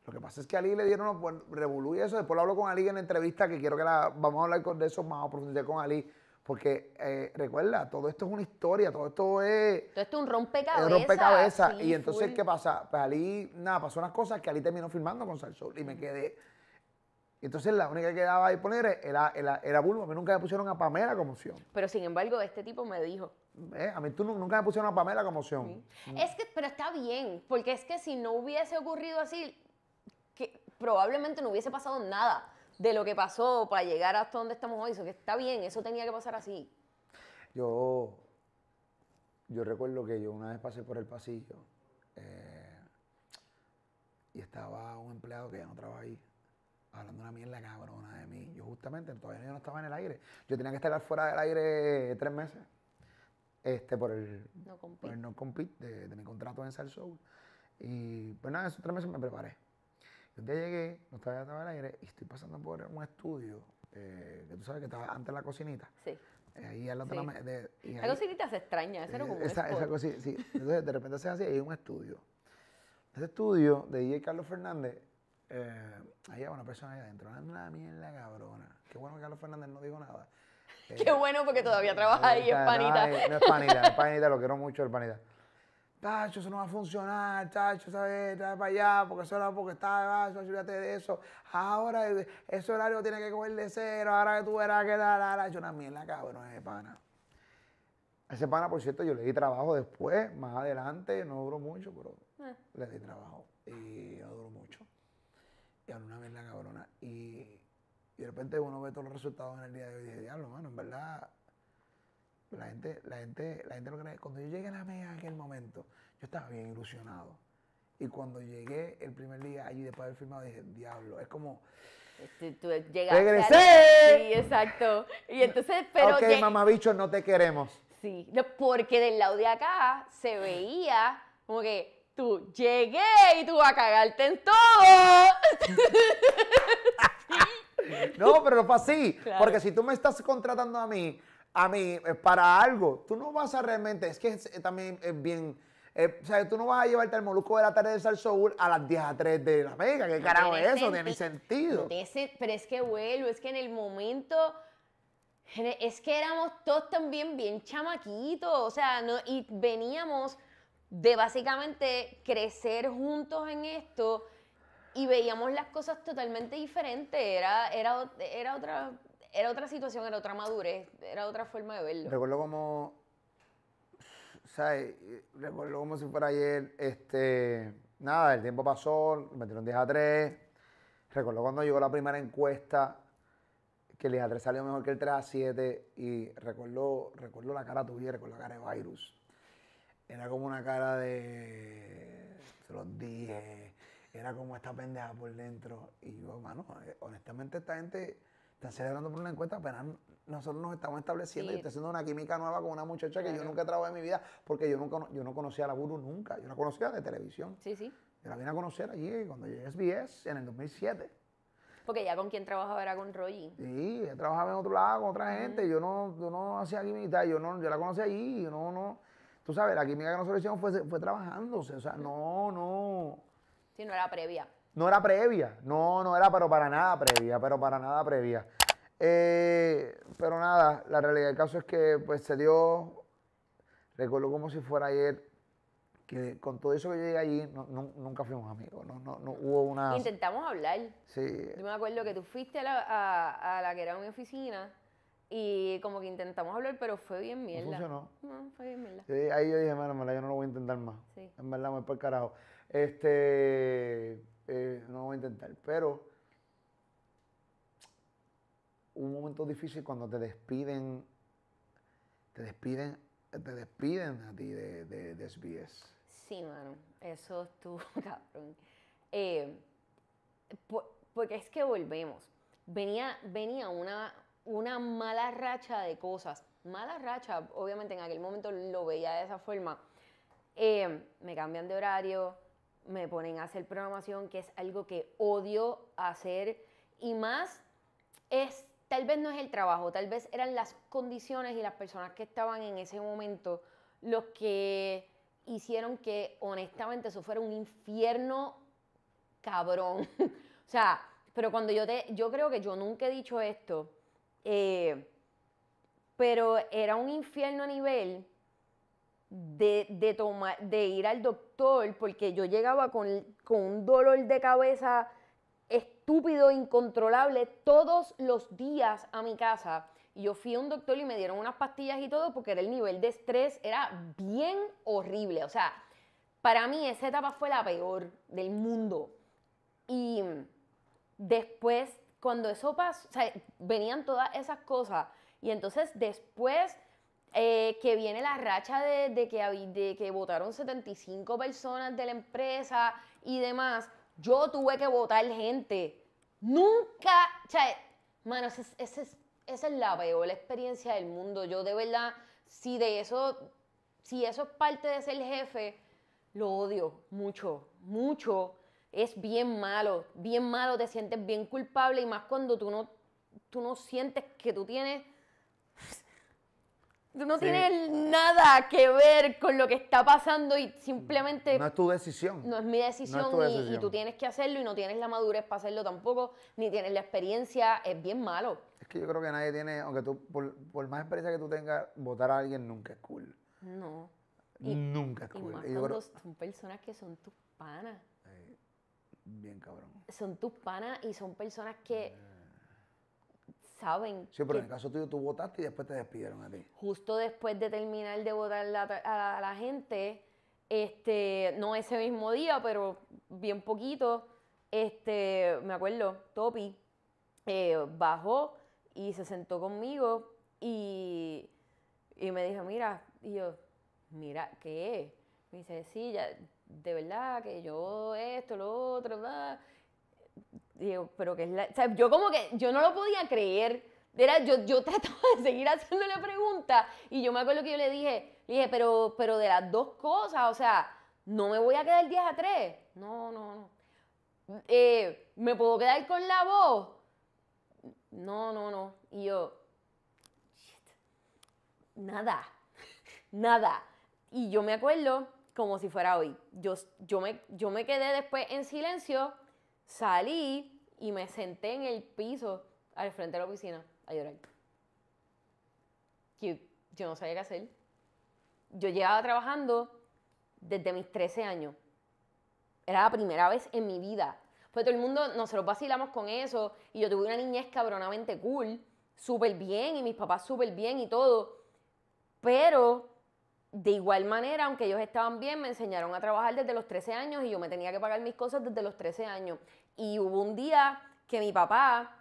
Lo que pasa es que a Ali le dieron pues y eso. Después lo hablo con Ali en la entrevista, que quiero que la vamos a hablar con, de eso más a profundidad con Ali. Porque eh, recuerda, todo esto es una historia, todo esto es. Todo esto es un rompecabezas. Un rompecabezas. y entonces, ¿qué pasa? Pues Ali, nada, pasó unas cosas que Ali terminó filmando con Salsol y me quedé. Y Entonces la única que quedaba de poner era, era A mí nunca me pusieron a Pamela como opción. Pero sin embargo, este tipo me dijo. Eh, a mí tú nunca me pusieron a Pamela como opción. Es que, pero está bien, porque es que si no hubiese ocurrido así, probablemente no hubiese pasado nada de lo que pasó para llegar hasta donde estamos hoy. Eso que está bien, eso tenía que pasar así. Yo, yo recuerdo que yo una vez pasé por el pasillo eh, y estaba un empleado que ya no trabaja ahí hablando una mierda cabrona de mí. Yo justamente todavía yo no estaba en el aire. Yo tenía que estar fuera del aire tres meses este, por el no compit de, mi contrato en Sal Y pues nada, esos tres meses me preparé. Un día llegué, no estaba en el aire, y estoy pasando por un estudio, eh, que tú sabes que estaba antes la cocinita. Sí. Eh, ahí al la, de, la cocinita se extraña, ese era como esa, un esa sí. Entonces, de repente se hace y hay un estudio. Ese estudio de DJ Carlos Fernández, eh, ahí había una persona ahí adentro, una la cabrona. Qué bueno que Carlos Fernández no dijo nada. Qué bueno porque todavía eh, trabaja ahí, es panita. No, es panita, panita, lo quiero mucho, el panita. Tacho, eso no va a funcionar, Tacho, ¿sabes? Trae para allá, porque eso porque estaba, debajo, ah, ayúdate de eso. Ahora eh, ese horario tiene que coger de cero, ahora que tú verás que dar la, Yo una mierda, cabrón, ese pana. Ese pana, por cierto, yo le di trabajo después, más adelante, no duró mucho, pero ah. le di trabajo. Y no duró mucho. Y ahora una mierda, cabrona. Y, de repente uno ve todos los resultados en el día de hoy y dice, diablo, mano, en verdad la gente, la gente, la gente lo Cuando yo llegué a la mesa en aquel momento, yo estaba bien ilusionado. Y cuando llegué el primer día allí, después de haber firmado, dije, diablo, es como... Este, llegaste ¡Regresé! Sí, exacto. Y entonces, pero... Ok, mamabicho mamabichos, no te queremos. Sí, no, porque del lado de acá se veía como que tú llegué y tú vas a cagarte en todo. no, pero no fue así. Porque si tú me estás contratando a mí a mí eh, para algo. Tú no vas a realmente, es que eh, también es bien. Eh, o sea, tú no vas a llevarte el molusco de la tarde de Salsoul a las 10 a 3 de la mega. ¿Qué carajo es eso? No tiene sentido. pero es que vuelvo, es que en el momento. Es que éramos todos también bien chamaquitos, o sea, no, y veníamos de básicamente crecer juntos en esto y veíamos las cosas totalmente diferentes. Era, era, era otra, era otra situación, era otra madurez, era otra forma de verlo. Recuerdo como, ¿sabes? Recuerdo como si fuera ayer, este, nada, el tiempo pasó, metieron 10 a 3. Recuerdo cuando llegó la primera encuesta, que el 10 a 3 salió mejor que el 3 a 7, y recuerdo, recuerdo la cara tuya, recuerdo la cara de Virus. Era como una cara de, los dije, era como esta pendeja por dentro. Y yo, mano, eh, honestamente esta gente están celebrando por una encuesta, pero nosotros nos estamos estableciendo y está haciendo una química nueva con una muchacha que yo nunca he trabajado en mi vida, porque yo, nunca, yo no conocía a la Buru nunca, yo la conocía de televisión. Sí, sí. Yo la vine a conocer allí cuando llegué a SBS en el 2007. Porque ya con quien trabajaba era con Roy. Sí, ella trabajaba en otro lado, con otra gente, yo no, yo hacía química, yo, no, yo la conocí allí, yo no, no. Tú sabes, la química que nosotros hicimos fue, fue trabajándose, o sea, no, no. Sí, no era previa. No era previa, no, no era, pero para nada previa, pero para nada previa. Eh, pero nada, la realidad del caso es que pues se dio, recuerdo como si fuera ayer, que con todo eso que yo llegué allí, nunca fuimos amigos, no, hubo una... Intentamos hablar. Sí. Yo me acuerdo que tú fuiste a la, que era mi oficina y como que intentamos hablar, pero fue bien mierda. No funcionó. No, fue bien mierda. ahí yo dije, mano, yo no lo voy a intentar más. Sí. En verdad, me voy carajo. Este, eh, no voy a intentar, pero un momento difícil cuando te despiden, te despiden, te despiden a ti de, de, Sí, mano, eso estuvo cabrón. Eh, porque es que volvemos. Venía, venía una, una mala racha de cosas. Mala racha, obviamente en aquel momento lo veía de esa forma. Eh, me cambian de horario, me ponen a hacer programación, que es algo que odio hacer y más es tal vez no es el trabajo, tal vez eran las condiciones y las personas que estaban en ese momento los que hicieron que honestamente eso fuera un infierno cabrón. o sea, pero cuando yo te, yo creo que yo nunca he dicho esto, eh, pero era un infierno a nivel de, de ir al doctor porque yo llegaba con, con un dolor de cabeza estúpido, incontrolable, todos los días a mi casa. Y yo fui a un doctor y me dieron unas pastillas y todo porque era el nivel de estrés, era bien horrible. O sea, para mí esa etapa fue la peor del mundo. Y después, cuando eso pasó, venían todas esas cosas. Y entonces después eh, que viene la racha de, que, de que votaron 75 personas de la empresa y demás. Yo tuve que votar gente. Nunca, o sea, mano, esa es, la peor la experiencia del mundo. Yo de verdad, si de eso, si eso es parte de ser jefe, lo odio mucho, mucho. Es bien malo, bien malo, te sientes bien culpable y más cuando tú tú no sientes que tú tienes no tienes nada que ver con lo que está pasando y simplemente... No es tu decisión. No es mi decisión, Y, tú tienes que hacerlo y no tienes la madurez para hacerlo tampoco, ni tienes la experiencia, es bien malo. Es que yo creo que nadie tiene, aunque tú, por, más experiencia que tú tengas, votar a alguien nunca es cool. No. nunca es cool. Y más son personas que son tus panas. Eh, bien cabrón. Son tus panas y son personas que... Eh saben. Sí, pero en el caso tuyo tú votaste y después te despidieron a ti. Justo después de terminar de votar a, la gente, este, no ese mismo día, pero bien poquito, este, me acuerdo, Topi eh, bajó y se sentó conmigo y, y me dijo, mira, y yo, mira, ¿qué? Me dice, sí, ya, de verdad que yo esto, lo otro, ¿verdad? digo, pero que es la... O sea, yo como que, yo no lo podía creer. Era, yo, yo trataba de seguir haciéndole preguntas y yo me acuerdo que yo le dije, le dije, pero, pero de las dos cosas, o sea, no me voy a quedar 10 a 3. No, no, no. Eh, ¿Me puedo quedar con la voz? No, no, no. Y yo, shit, nada, nada. Y yo me acuerdo como si fuera hoy. Yo, yo, me, yo me quedé después en silencio Salí y me senté en el piso al frente de la oficina a llorar. Yo, yo no sabía qué hacer. Yo llevaba trabajando desde mis 13 años. Era la primera vez en mi vida. Pues todo el mundo, nosotros vacilamos con eso. Y yo tuve una niñez cabronamente cool, súper bien, y mis papás súper bien y todo. Pero de igual manera, aunque ellos estaban bien, me enseñaron a trabajar desde los 13 años y yo me tenía que pagar mis cosas desde los 13 años. Y hubo un día que mi papá,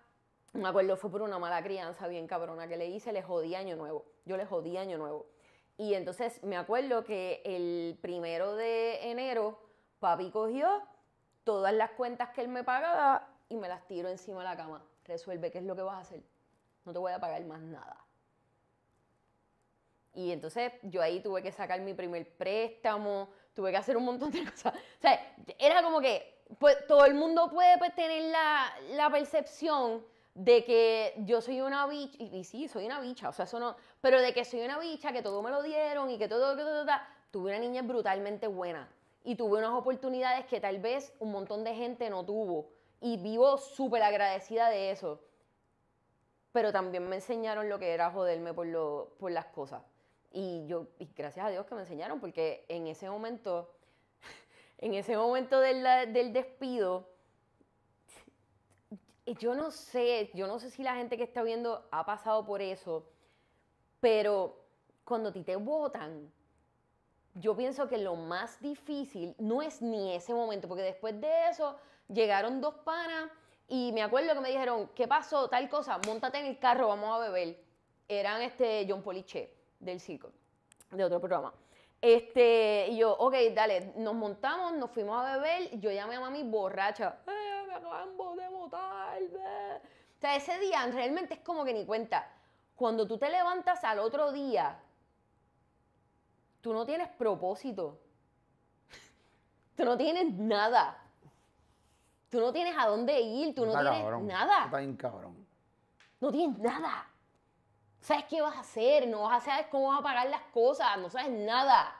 me acuerdo, fue por una mala crianza bien cabrona que le hice, le jodí año nuevo. Yo le jodí año nuevo. Y entonces me acuerdo que el primero de enero, papi cogió todas las cuentas que él me pagaba y me las tiró encima de la cama. Resuelve qué es lo que vas a hacer. No te voy a pagar más nada. Y entonces yo ahí tuve que sacar mi primer préstamo, tuve que hacer un montón de cosas. O sea, era como que pues, todo el mundo puede pues, tener la, la, percepción de que yo soy una bicha, y, sí, soy una bicha, o sea, eso no, pero de que soy una bicha, que todo me lo dieron y que todo, que todo, tuve una niña brutalmente buena y tuve unas oportunidades que tal vez un montón de gente no tuvo y vivo súper agradecida de eso. Pero también me enseñaron lo que era joderme por, lo, por las cosas. Y yo, gracias a Dios que me enseñaron, porque en ese momento, en ese momento del, del despido, eh, yo no sé, yo no sé si la gente que está viendo ha pasado por eso, pero cuando a ti te votan, yo pienso que lo más difícil no es ni ese momento, porque después de eso llegaron dos panas y me acuerdo que me dijeron, ¿qué pasó? Tal cosa, montate en el carro, vamos a beber. Eran este John Poliché del circo, de otro programa. Este, y yo, ok, dale, nos montamos, nos fuimos a beber, yo llamé a mami borracha, eh, me de botar. O sea, ese día realmente es como que ni cuenta. Cuando tú te levantas al otro día, tú no tienes propósito. tú no tienes nada. Tú no tienes a dónde ir, tú no tienes nada. Está cabrón. No tienes nada sabes qué vas a hacer, no vas a saber cómo vas a pagar las cosas, no sabes nada.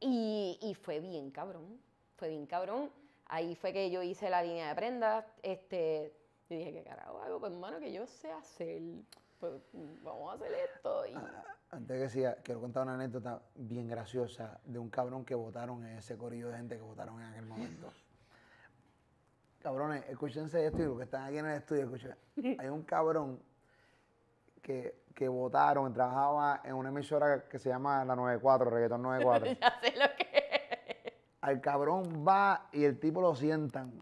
Y, fue bien cabrón, fue bien cabrón. Ahí fue que yo hice la línea de prendas, este, yo dije, ¿qué carajo Pues hermano, que yo sé hacer, pues vamos a hacer esto. Y... Ah, antes que sea quiero contar una anécdota bien graciosa de un cabrón que votaron en ese corillo de gente que votaron en aquel momento. Cabrones, escúchense esto y que están aquí en el estudio, escuchen. Hay un cabrón que, que votaron, trabajaba en una emisora que se llama La 94, reggaeton 94. ya Al cabrón va y el tipo lo sientan.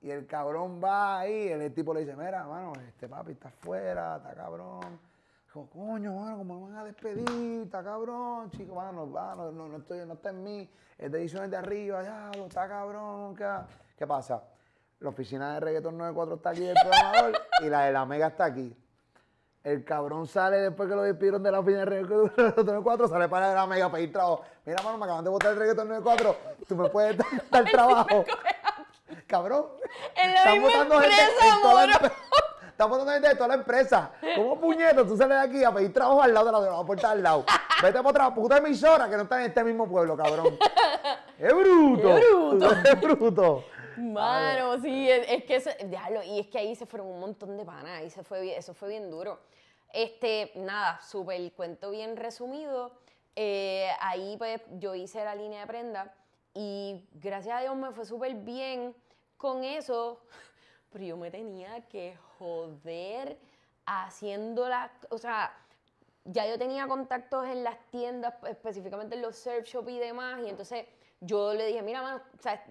Y el cabrón va ahí, y el tipo le dice, mira, mano, este papi está afuera, está cabrón. Dijo, coño, mano, como me van a despedir, está cabrón, chico, mano, no, estoy, no está en mí. Es de es de arriba, ya, lo está cabrón. ¿Qué, ¿Qué pasa? La oficina de Reggaeton 94 está aquí, el programador, y la de la Mega está aquí. El cabrón sale después que lo despidieron de la oficina de reggaetón 94, sale para la mega pedir trabajo. Mira, mano, me acaban de botar el reggaetón 94 tú me puedes dar, trabajo. cabrón. En la misma empresa, gente, la, gente de toda la empresa. ¿Cómo puñetas tú sales de aquí a pedir trabajo al lado de la, de puerta al lado? Vete para otra puta emisora que no está en este mismo pueblo, cabrón. ¡Es bruto! ¡Es bruto! ¡Es bruto! Mano, sí, es, que eso, déjalo, y es que ahí se fueron un montón de panas, ahí se fue, eso fue bien duro. Este, nada, súper el cuento bien resumido. Eh, ahí pues yo hice la línea de prenda y gracias a Dios me fue súper bien con eso, pero yo me tenía que joder haciéndola, o sea, ya yo tenía contactos en las tiendas, específicamente en los surf shop y demás, y entonces yo le dije, mira,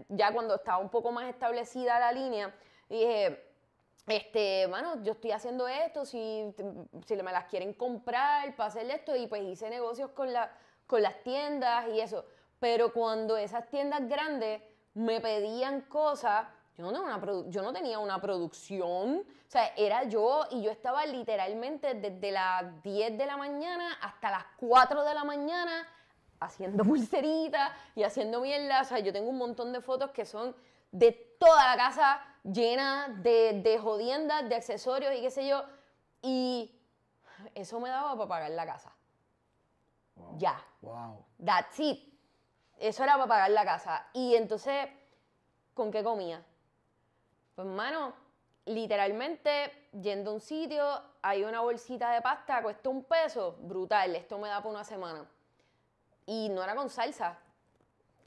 ya cuando estaba un poco más establecida la línea, dije, este, mano, yo estoy haciendo esto, si, si me las quieren comprar para hacer esto, y pues hice negocios con, la, con las tiendas y eso. Pero cuando esas tiendas grandes me pedían cosas, yo no, una yo no tenía una producción, o sea, era yo y yo estaba literalmente desde las 10 de la mañana hasta las 4 de la mañana haciendo pulseritas y haciendo mierda. O sea, yo tengo un montón de fotos que son de toda la casa llena de, de jodiendas, de accesorios y qué sé yo. Y eso me daba para pagar la casa. Ya. Wow. That's it. Eso era para pagar la casa. Y entonces, ¿con qué comía? Pues, hermano, literalmente, yendo a un sitio, hay una bolsita de pasta, cuesta un peso, brutal, esto me da por una semana. Y no era con salsa,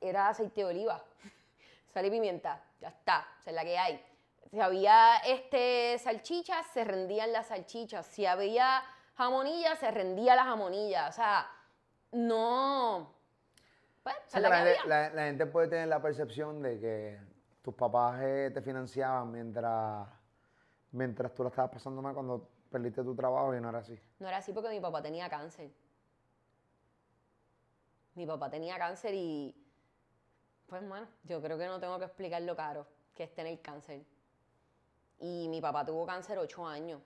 era aceite de oliva, sal y pimienta, ya está, o sea, es la que hay. Si había este, salchichas, se rendían las salchichas. Si había jamonilla, se rendía las jamonilla. O sea, no. Pues, la, gente, puede tener la percepción de que tus papás eh, te financiaban mientras, mientras tú la estabas pasando mal cuando perdiste tu trabajo y no era así. No era así porque mi papá tenía cáncer mi papá tenía cáncer y, pues, bueno, yo creo que no tengo que explicar lo caro que es tener cáncer. Y mi papá tuvo cáncer ocho años.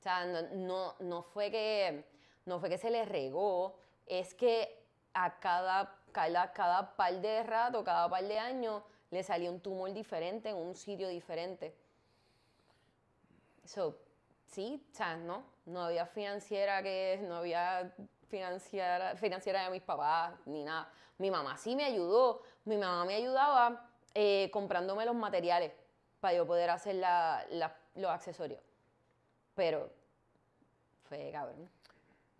O sea, no, no, fue, que, no fue que se le regó, es que a cada, cada, cada par de rato, cada par de años, le salía un tumor diferente en un sitio diferente. So, sí, o no, no había financiera que, no había financiera, financiera de mis papás, ni nada. Mi mamá sí me ayudó. Mi mamá me ayudaba eh, comprándome los materiales para yo poder hacer los accesorios. Pero fue cabrón.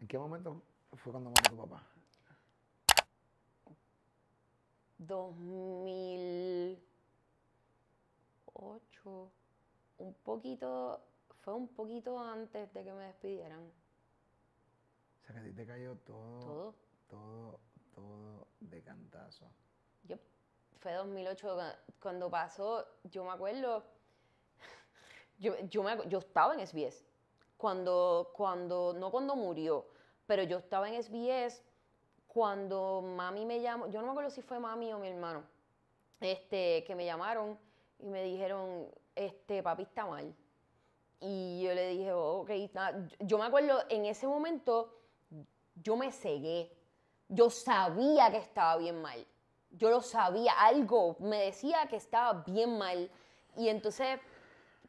¿En qué momento fue cuando murió tu papá? 2008, un poquito, fue un poquito antes de que me despidieran que te cayó todo. Todo. Todo, de cantazo. Yo, fue 2008 cuando pasó, yo me acuerdo, yo, yo, me, yo estaba en SBS, cuando, cuando, no cuando murió, pero yo estaba en SBS cuando mami me llamó, yo no me acuerdo si fue mami o mi hermano, este, que me llamaron y me dijeron, este, papi está mal. Y yo le dije, ok, yo me acuerdo en ese momento yo me cegué. Yo sabía que estaba bien mal. Yo lo sabía, algo me decía que estaba bien mal. Y entonces,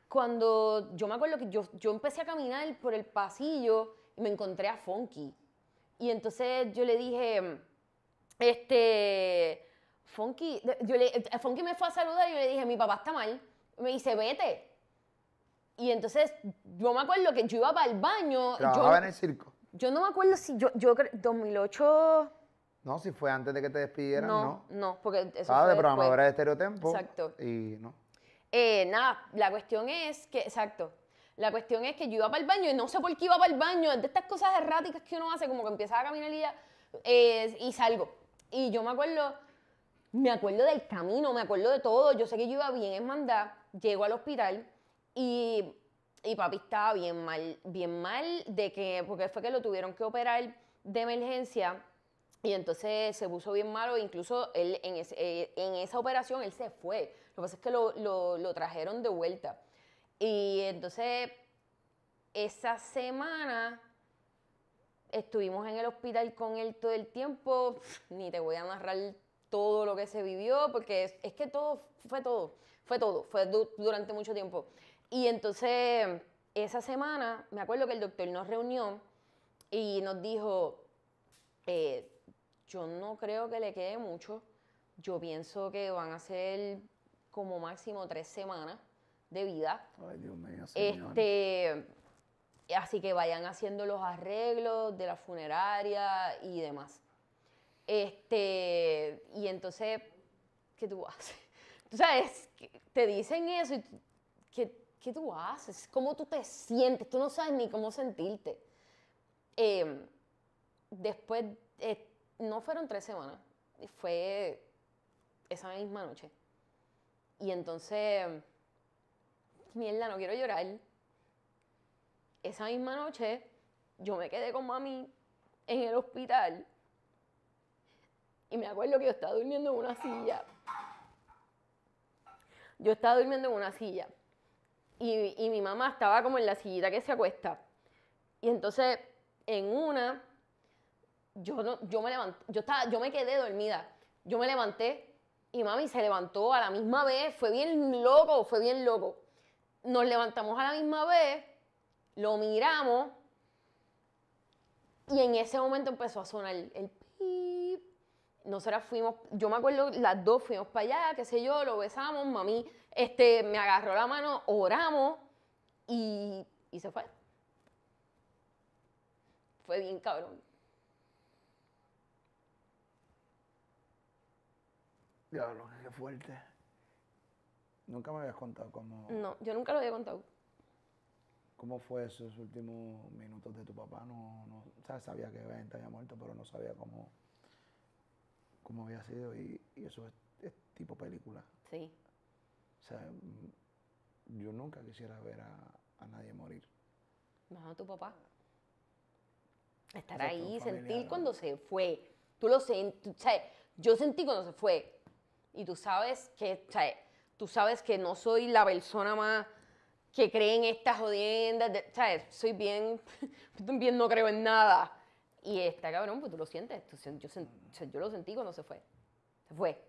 cuando yo me acuerdo que yo, yo empecé a caminar por el pasillo y me encontré a Funky. Y entonces yo le dije, este, Funky, yo le, Funky me fue a saludar y yo le dije, mi papá está mal. Me dice, vete. Y entonces yo me acuerdo que yo iba para el baño. Trabajaba yo, en el circo. Yo no me acuerdo si yo, yo 2008... No, si fue antes de que te despidieran, no. No, no porque eso ah, de programadora de Estereotempo. Exacto. Y no. Eh, nada, la cuestión es que, exacto, la cuestión es que yo iba para el baño y no sé por qué iba para el baño, de estas cosas erráticas que uno hace, como que empieza a caminar y, ya, y salgo. Y yo me acuerdo, me acuerdo del camino, me acuerdo de todo, yo sé que yo iba bien en mandar, llego al hospital y y papi estaba bien mal, bien mal de que, porque fue que lo tuvieron que operar de emergencia y entonces se puso bien malo, incluso él en, eh, esa operación él se fue. Lo que pasa es que lo, trajeron de vuelta. Y entonces esa semana estuvimos en el hospital con él todo el tiempo, ni te voy a narrar todo lo que se vivió, porque es, que todo fue todo, fue todo, fue durante mucho tiempo. Y entonces, esa semana, me acuerdo que el doctor nos reunió y nos dijo, eh, yo no creo que le quede mucho, yo pienso que van a ser como máximo tres semanas de vida. Ay, Dios mío, Este, así que vayan haciendo los arreglos de la funeraria y demás. Este, y entonces, ¿qué tú haces? Tú sabes, te dicen eso y que ¿qué tú haces? ¿Cómo tú te sientes? Tú no sabes ni cómo sentirte. Em, después, eh, no fueron tres semanas, fue esa misma noche. Y entonces, mierda, no quiero llorar. Esa misma noche, yo me quedé con mami en el hospital. Y me acuerdo que yo estaba durmiendo en una silla. Yo estaba durmiendo en una silla y, y mi mamá estaba como en la sillita que se acuesta. Y entonces, en una, yo, yo me levanté, yo, estaba, yo me quedé dormida. Yo me levanté y mami se levantó a la misma vez. Fue bien loco, fue bien loco. Nos levantamos a la misma vez, lo miramos y en ese momento empezó a sonar el pip. Nosotras fuimos, yo me acuerdo, las dos fuimos para allá, qué sé yo, lo besamos, mami este, me agarró la mano, oramos y, se fue. Fue bien cabrón. Diablo, qué fuerte. Nunca me habías contado cómo. No, yo nunca lo había contado. ¿Cómo fue esos últimos minutos de tu papá? No, no, o sabía que venía había muerto, pero no sabía cómo, cómo había sido. Y, eso es, es, tipo película. Sí. O sea, mm, yo nunca quisiera ver a, a nadie morir. a tu papá. Estar ahí, sentir cuando se fue. Tú lo sentí, yo sentí cuando se fue. Y tú sabes que, tú sabes que no soy la persona más que cree en estas jodiendas, ¿sabes? Soy bien, también no creo en nada. Y está cabrón, pues tú lo sientes. Tú, yo, yo lo sentí cuando se fue. Se fue.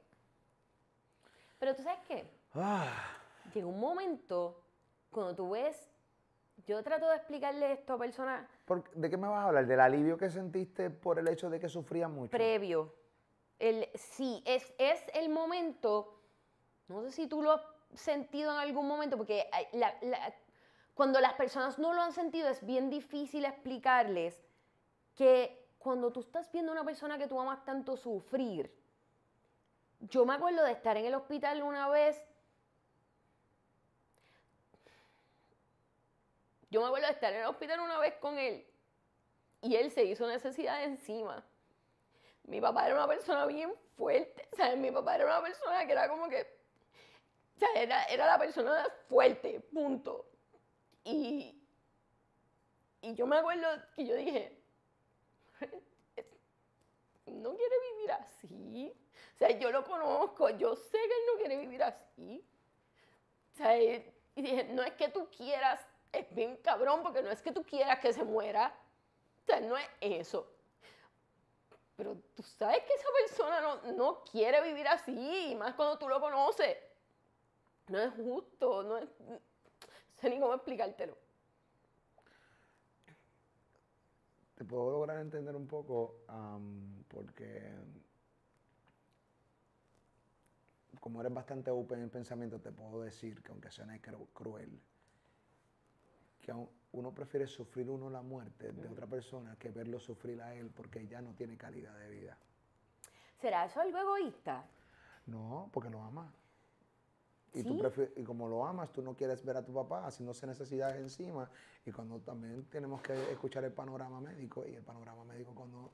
Pero tú sabes qué? Ah. Llega un momento cuando tú ves, yo trato de explicarle esto a personas. ¿De qué me vas a hablar? ¿Del alivio que sentiste por el hecho de que sufría mucho? Previo. El, sí, es, es el momento, no sé si tú lo has sentido en algún momento, porque cuando las personas no lo han sentido es bien difícil explicarles que cuando tú estás viendo a una persona que tú amas tanto sufrir, yo me acuerdo de estar en el hospital una vez Yo me acuerdo de estar en el hospital una vez con él y él se hizo necesidad de encima. Mi papá era una persona bien fuerte, ¿sabes? Mi papá era una persona que era como que, o sea, era, la persona fuerte, punto. Y, y yo me acuerdo que yo dije, no quiere vivir así. O sea, yo lo conozco, yo sé que él no quiere vivir así. O sea, y dije, no es que tú quieras es bien cabrón porque no es que tú quieras que se muera, o sea, no es eso. Pero tú sabes que esa persona no, quiere vivir así, más cuando tú lo conoces. No es justo, no, es, no sé ni cómo explicártelo. Te puedo lograr entender un poco porque como eres bastante open en el pensamiento, te puedo decir que aunque suene cruel, que uno prefiere sufrir uno la muerte de otra persona que verlo sufrir a él porque ya no tiene calidad de vida. ¿Será eso algo egoísta? No, porque lo ama. Y, y como lo amas, tú no quieres ver a tu papá haciéndose necesidades encima. Y cuando también tenemos que escuchar el panorama médico, y el panorama médico cuando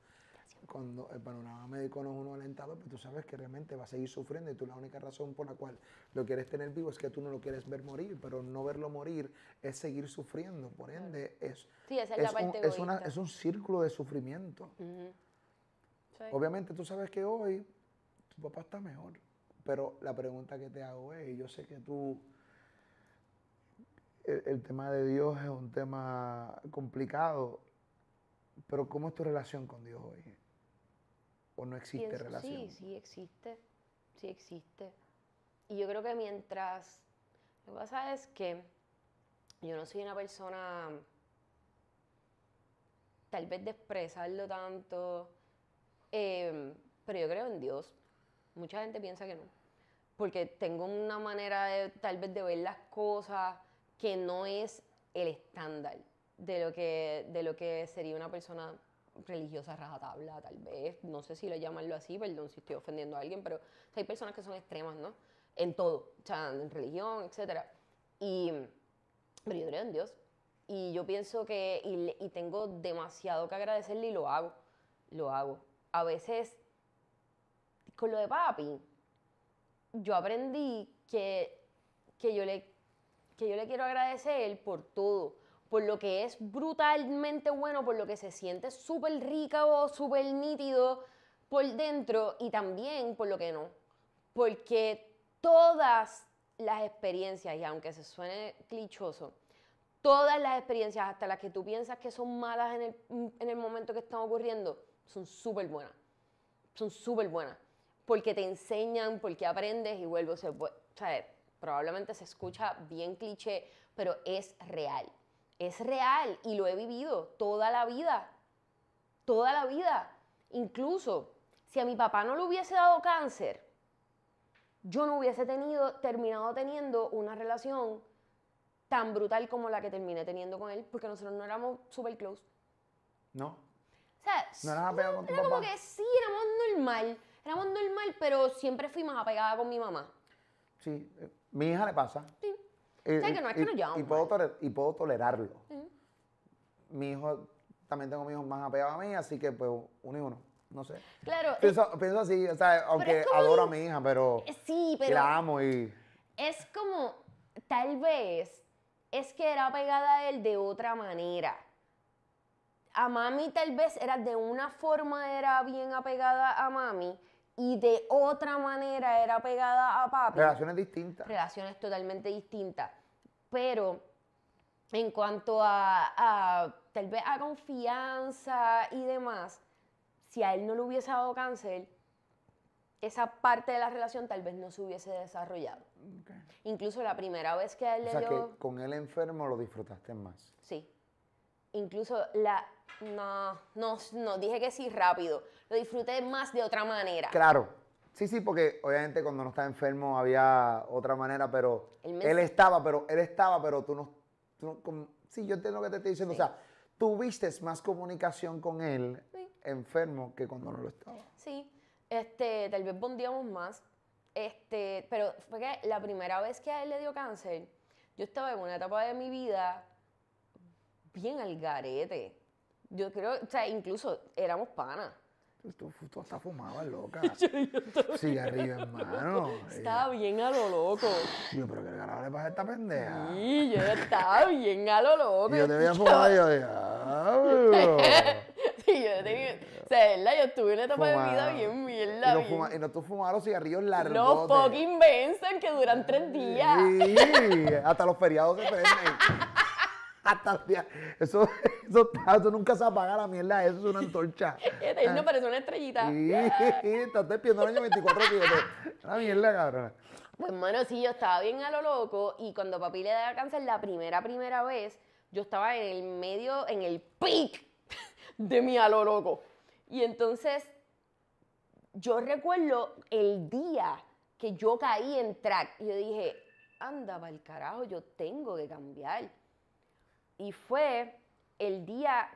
cuando el eh, panorama médico no es uno alentado pues tú sabes que realmente va a seguir sufriendo y tú la única razón por la cual lo quieres tener vivo es que tú no lo quieres ver morir, pero no verlo morir es seguir sufriendo, por ende es, es, un, círculo de sufrimiento. Obviamente tú sabes que hoy tu papá está mejor, pero la pregunta que te hago es, yo sé que tú... el tema de Dios es un tema complicado, pero ¿cómo es tu relación con Dios hoy? ¿O no existe relación? Sí, sí existe, sí existe. Y yo creo que mientras... Lo que pasa es que yo no soy una persona tal vez de expresarlo tanto, em, pero yo creo en Dios. Mucha gente piensa que no, porque tengo una manera de, tal vez de ver las cosas que no es el estándar de lo que, de lo que sería una persona religiosa rajatabla, tal vez, no sé si lo llamarlo así, perdón si estoy ofendiendo a alguien, pero hay personas que son extremas, ¿no? En todo, o sea, en religión, etcétera. Y, pero yo creo en Dios. Y yo pienso que, y, tengo demasiado que agradecerle y lo hago, lo hago. A veces, con lo de papi, yo aprendí que, que, yo, le, que yo le quiero agradecer por todo, por lo que es brutalmente bueno, por lo que se siente súper rica o súper nítido por dentro y también por lo que no. Porque todas las experiencias, y aunque se suene clichoso, todas las experiencias, hasta las que tú piensas que son malas en el, en momento que están ocurriendo, son súper buenas. Son súper buenas. Porque te enseñan, porque aprendes y vuelvo a O sea, probablemente se escucha bien cliché, pero es real es real y lo he vivido toda la vida, toda la vida. Incluso si a mi papá no le hubiese dado cáncer, yo no hubiese tenido, terminado teniendo una relación tan brutal como la que terminé teniendo con él, porque nosotros no éramos super close. No. O sea, no éramos era como que sí, éramos normal, éramos normal, pero siempre fui más apegada con mi mamá. Sí, eh, mi hija le pasa. Sí. Y, puedo tolerarlo. Mi hijo, también tengo mi hijo más apegado a mí, así que pues uno y uno. No sé. Claro. Pienso, así, o sea, aunque adoro a mi hija, pero, eh, sí, pero la amo y... Es como, tal vez, es que era apegada a él de otra manera. A mami tal vez era de una forma, era bien apegada a mami y de otra manera era pegada a papi. Relaciones distintas. Relaciones totalmente distintas. Pero en cuanto a, tal vez a confianza y demás, si a él no le hubiese dado cáncer, esa parte de la relación tal vez no se hubiese desarrollado. Incluso la primera vez que a él o le sea dio... Que con él enfermo lo disfrutaste más. Sí incluso la... No, no, no, dije que sí rápido. Lo disfruté más de otra manera. Claro. Sí, sí, porque obviamente cuando no estaba enfermo había otra manera, pero él, estaba, pero él estaba, pero tú no... Tú sí, yo entiendo lo que te estoy diciendo. O sea, tuviste más comunicación con él enfermo que cuando no lo estaba. Sí, este, tal vez bondíamos más, este, pero fue que la primera vez que a él le dio cáncer, yo estaba en una etapa de mi vida bien al garete. Yo creo, o sea, incluso éramos panas. Tú, tú hasta fumabas, loca. Sí, Cigarrillo en mano. Estaba bien a lo loco. Yo, pero que carajo le pasa a esta pendeja. Sí, yo estaba bien a lo loco. yo te había fumado y yo sí, yo tenía. O sea, ¿verdad? Yo estuve en una etapa de vida bien mierda. Y, no y no tú fumabas los cigarrillos largos. Los fucking Benson que duran tres días. Sí, hasta los feriados se prenden. eso, eso, eso, nunca se apaga la mierda, eso es una antorcha. no, ah. pero es una estrellita. Sí, estás despidiendo el año 24 Una mierda, cabrón. Pues, mano, sí, yo estaba bien a lo loco y cuando papi le da cáncer la primera, primera vez, yo estaba en el medio, en el pic de mi a lo loco. Y entonces, yo recuerdo el día que yo caí en track y yo dije, anda, va el carajo, yo tengo que cambiar y fue el día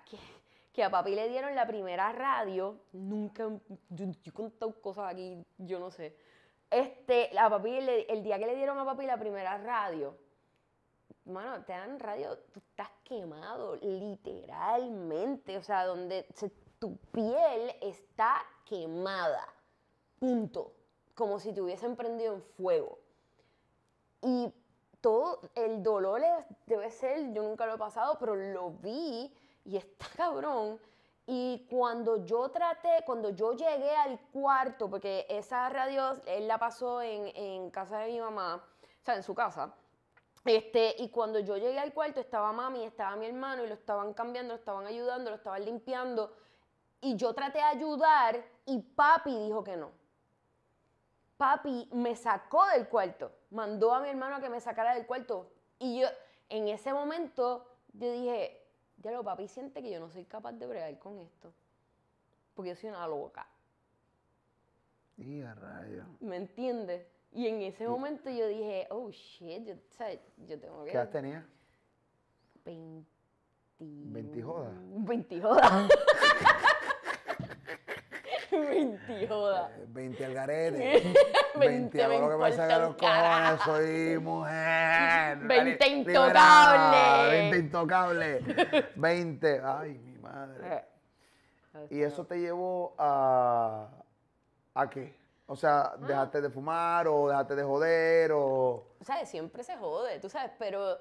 que, a papi le dieron la primera radio. Nunca, yo, he contado cosas aquí, yo no sé. Este, a papi, el, día que le dieron a papi la primera radio, mano, te dan radio, tú estás quemado, literalmente. O sea, donde tu piel está quemada. Punto. Como si te hubiesen prendido en fuego. Y todo el dolor debe ser, yo nunca lo he pasado, pero lo vi y está cabrón. Y cuando yo traté, cuando yo llegué al cuarto, porque esa radio él la pasó en, casa de mi mamá, o sea, en su casa. Este, y cuando yo llegué al cuarto estaba mami, estaba mi hermano y lo estaban cambiando, lo estaban ayudando, lo estaban limpiando. Y yo traté de ayudar y papi dijo que no. Papi me sacó del cuarto mandó a mi hermano a que me sacara del cuarto. Y yo, en ese momento, yo dije, ya lo papi siente que yo no soy capaz de bregar con esto. Porque yo soy una loca. Y a rayo. ¿Me entiendes? Y en ese momento yo dije, oh shit, yo, ¿sabes? yo tengo que. ¿Qué edad tenía? 20. 20 jodas. 20 jodas. 20 jodas. 20 al 20, 20 lo que me los cojones, soy mujer. 20 intocables. 20 intocable, 20, ay, mi madre. Eh, ¿Y eso te llevó a, a qué? O sea, mm. dejaste de fumar o dejaste de joder o... ¿Sabes? Siempre se jode, tú sabes, pero,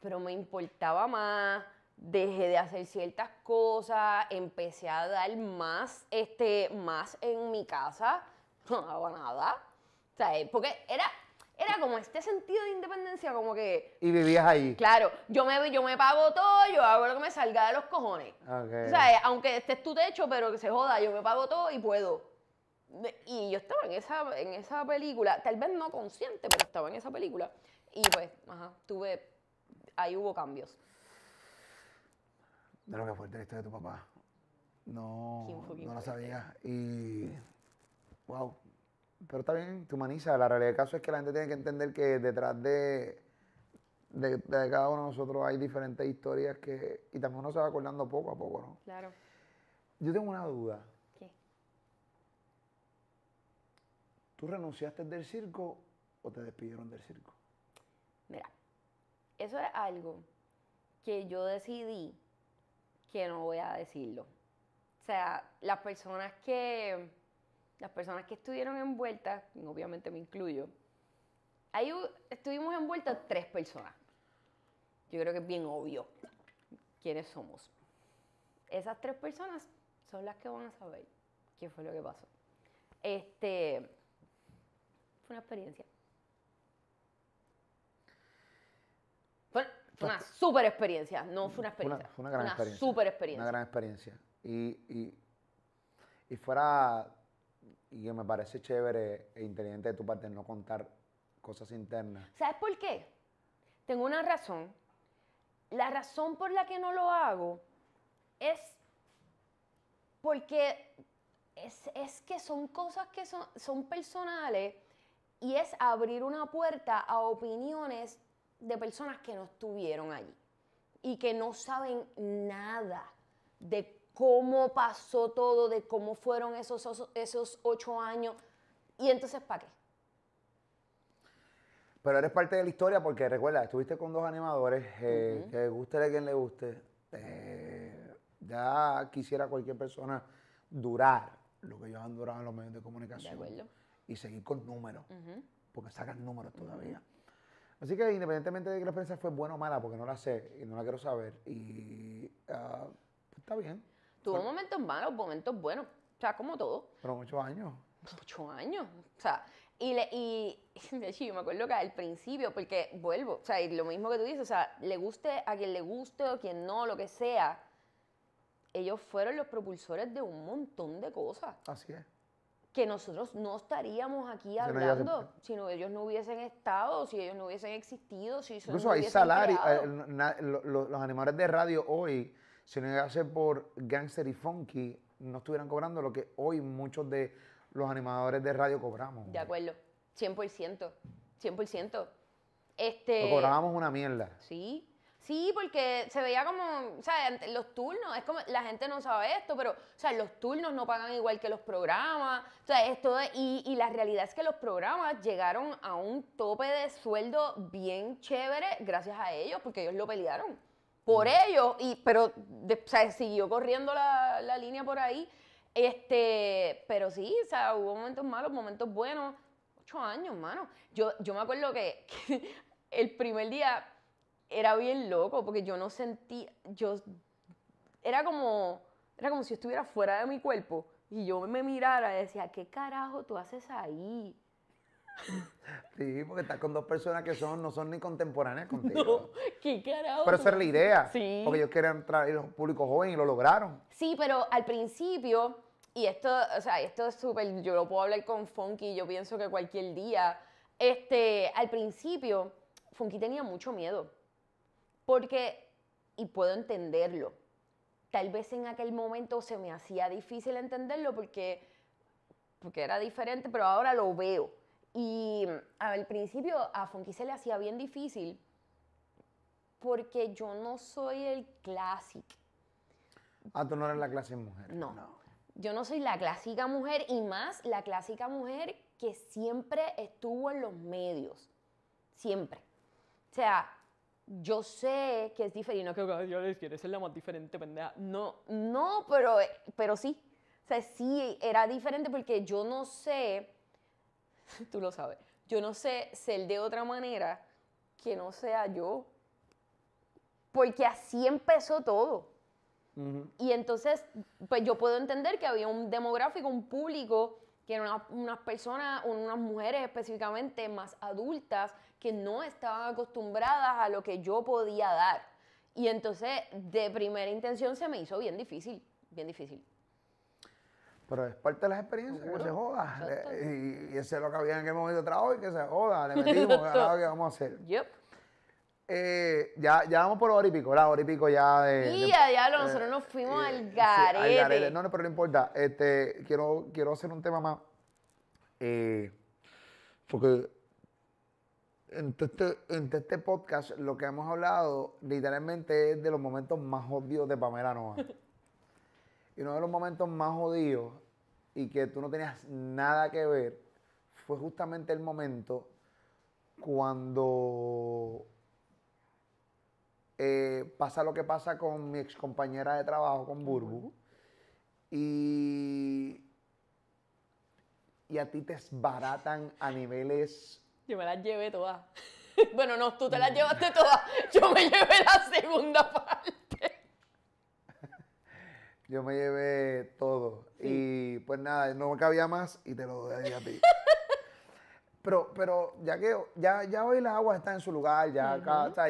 pero me importaba más dejé de hacer ciertas cosas, empecé a dar más, este, más en mi casa, no hago nada. O sea, eh, porque era, era como este sentido de independencia, como que. Y vivías ahí. Claro, yo me, yo me pago todo, yo hago lo que me salga de los cojones. O sea, eh, aunque estés tu techo, pero que se joda, yo me pago todo y puedo. Y yo estaba en esa, en esa película, tal vez no consciente, pero estaba en esa película. Y pues, ajá, tuve. Ahí hubo cambios. De lo que fue el texto de tu papá. No, no lo sabía. Y. ¡Wow! Pero está bien, te humaniza. La realidad del caso es que la gente tiene que entender que detrás de, de, cada uno de nosotros hay diferentes historias que. Y también uno se va acordando poco a poco, ¿no? Claro. Yo tengo una duda. ¿Qué? ¿Tú renunciaste del circo o te despidieron del circo? Mira, eso es algo que yo decidí que no voy a decirlo. O sea, las personas que las personas que estuvieron envueltas, obviamente me incluyo, ahí estuvimos envueltas tres personas. Yo creo que es bien obvio quiénes somos. Esas tres personas son las que van a saber qué fue lo que pasó. Este fue una experiencia. Fue, una super experiencia, no fue una experiencia. Fue una, gran experiencia. Super experiencia. Una gran experiencia. Y, y fuera y que me parece chévere e inteligente de tu parte no contar cosas internas. ¿Sabes por qué? Tengo una razón. La razón por la que no lo hago es porque es, es que son cosas que son, son personales y es abrir una puerta a opiniones de personas que no estuvieron allí y que no saben nada de cómo pasó todo, de cómo fueron esos, esos ocho años. Y entonces, ¿para qué? Pero eres parte de la historia porque recuerda, estuviste con dos animadores, eh, que guste de quien le guste. Eh, ya quisiera cualquier persona durar lo que ellos han durado en los medios de comunicación. y seguir con números, porque sacan números todavía. Así que independientemente de que la prensa fue buena o mala, porque no la sé y no la quiero saber, y ah, pues, está bien. Tuvo momentos malos, momentos buenos. O sea, como todo. Pero muchos años. Ocho años. O sea, y, de hecho, yo me acuerdo que al principio, porque vuelvo, o sea, y lo mismo que tú dices, o sea, le guste a quien le guste o quien no, lo que sea, ellos fueron los propulsores de un montón de cosas. Así es. Que nosotros no estaríamos aquí hablando si ellos no hubiesen estado, si ellos no hubiesen existido, si Incluso no hay salario, eh, los animadores de radio hoy si no llegase por Gangster y Funky, no estuvieran cobrando lo que hoy muchos de los animadores de radio cobramos. De acuerdo, 100%, 100%. Este, lo cobrábamos una mierda. Sí, Sí, porque se veía como, o sea, los turnos, es como, la gente no sabe esto, pero, o sea, los turnos no pagan igual que los programas, o sea, esto, y, y la realidad es que los programas llegaron a un tope de sueldo bien chévere gracias a ellos, porque ellos lo pelearon por ello, y, pero siguió corriendo la, línea por ahí. Este, pero sí, o hubo momentos malos, momentos buenos. Ocho años, mano. Yo, yo me acuerdo que, el primer día era bien loco, porque yo no sentí, yo, era como, era como si estuviera fuera de mi cuerpo. Y yo me mirara y decía, ¿qué carajo tú haces ahí? Sí, porque estás con dos personas que son, no son ni contemporáneas contigo. qué carajo. Pero esa era la idea. Sí. Porque ellos querían traer un público joven y lo lograron. Sí, pero al principio, y esto, o sea, esto es súper, yo lo puedo hablar con Funky, yo pienso que cualquier día, este, al principio, Funky tenía mucho miedo. Porque, y puedo entenderlo, tal vez en aquel momento se me hacía difícil entenderlo porque, porque era diferente, pero ahora lo veo y mm, al principio a Funky se le hacía bien difícil porque yo no soy el clásico. Ah, tú no eres la clase mujer. No. Yo no soy la clásica mujer y más la clásica mujer que siempre estuvo en los medios. Siempre. O sea, yo sé que es diferente. No que yo les quiero ser la más diferente, pendeja. No, no, pero, eh, pero sí. O sea, sí era diferente porque yo no sé tú lo sabes. Yo no sé ser de otra manera que no sea yo. Porque así empezó todo. Y entonces, pues yo puedo entender que había un demográfico, un público, que eran unas personas, unas mujeres específicamente más adultas, que no estaban acostumbradas a lo que yo podía dar. Y entonces, de primera intención, se me hizo bien difícil, bien difícil. Pero es parte de las experiencias, se joda. Eh, y, ese es lo que había en aquel momento de trabajo y que se joda. Le metimos, que vamos a hacer. Yep. Eh, ya, ya vamos por hora y pico, la hora y pico ya de. Y ya, ya nosotros eh, nos fuimos al garete. No, no, pero no importa. Este, quiero, quiero hacer un tema más. porque en este, en este podcast lo que hemos hablado literalmente es de los momentos más obvios de Pamela Noa. Y uno de los momentos más jodidos y que tú no tenías nada que ver fue justamente el momento cuando eh, pasa lo que pasa con mi ex compañera de trabajo, con Burbu, y, y a ti te esbaratan a niveles... Yo me las llevé todas. bueno, no, tú te las llevaste todas. Yo me llevé la segunda parte. Yo me llevé todo. Y pues nada, no me cabía más y te lo doy a ti. pero, pero ya que ya, ya hoy las aguas están en su lugar, ya,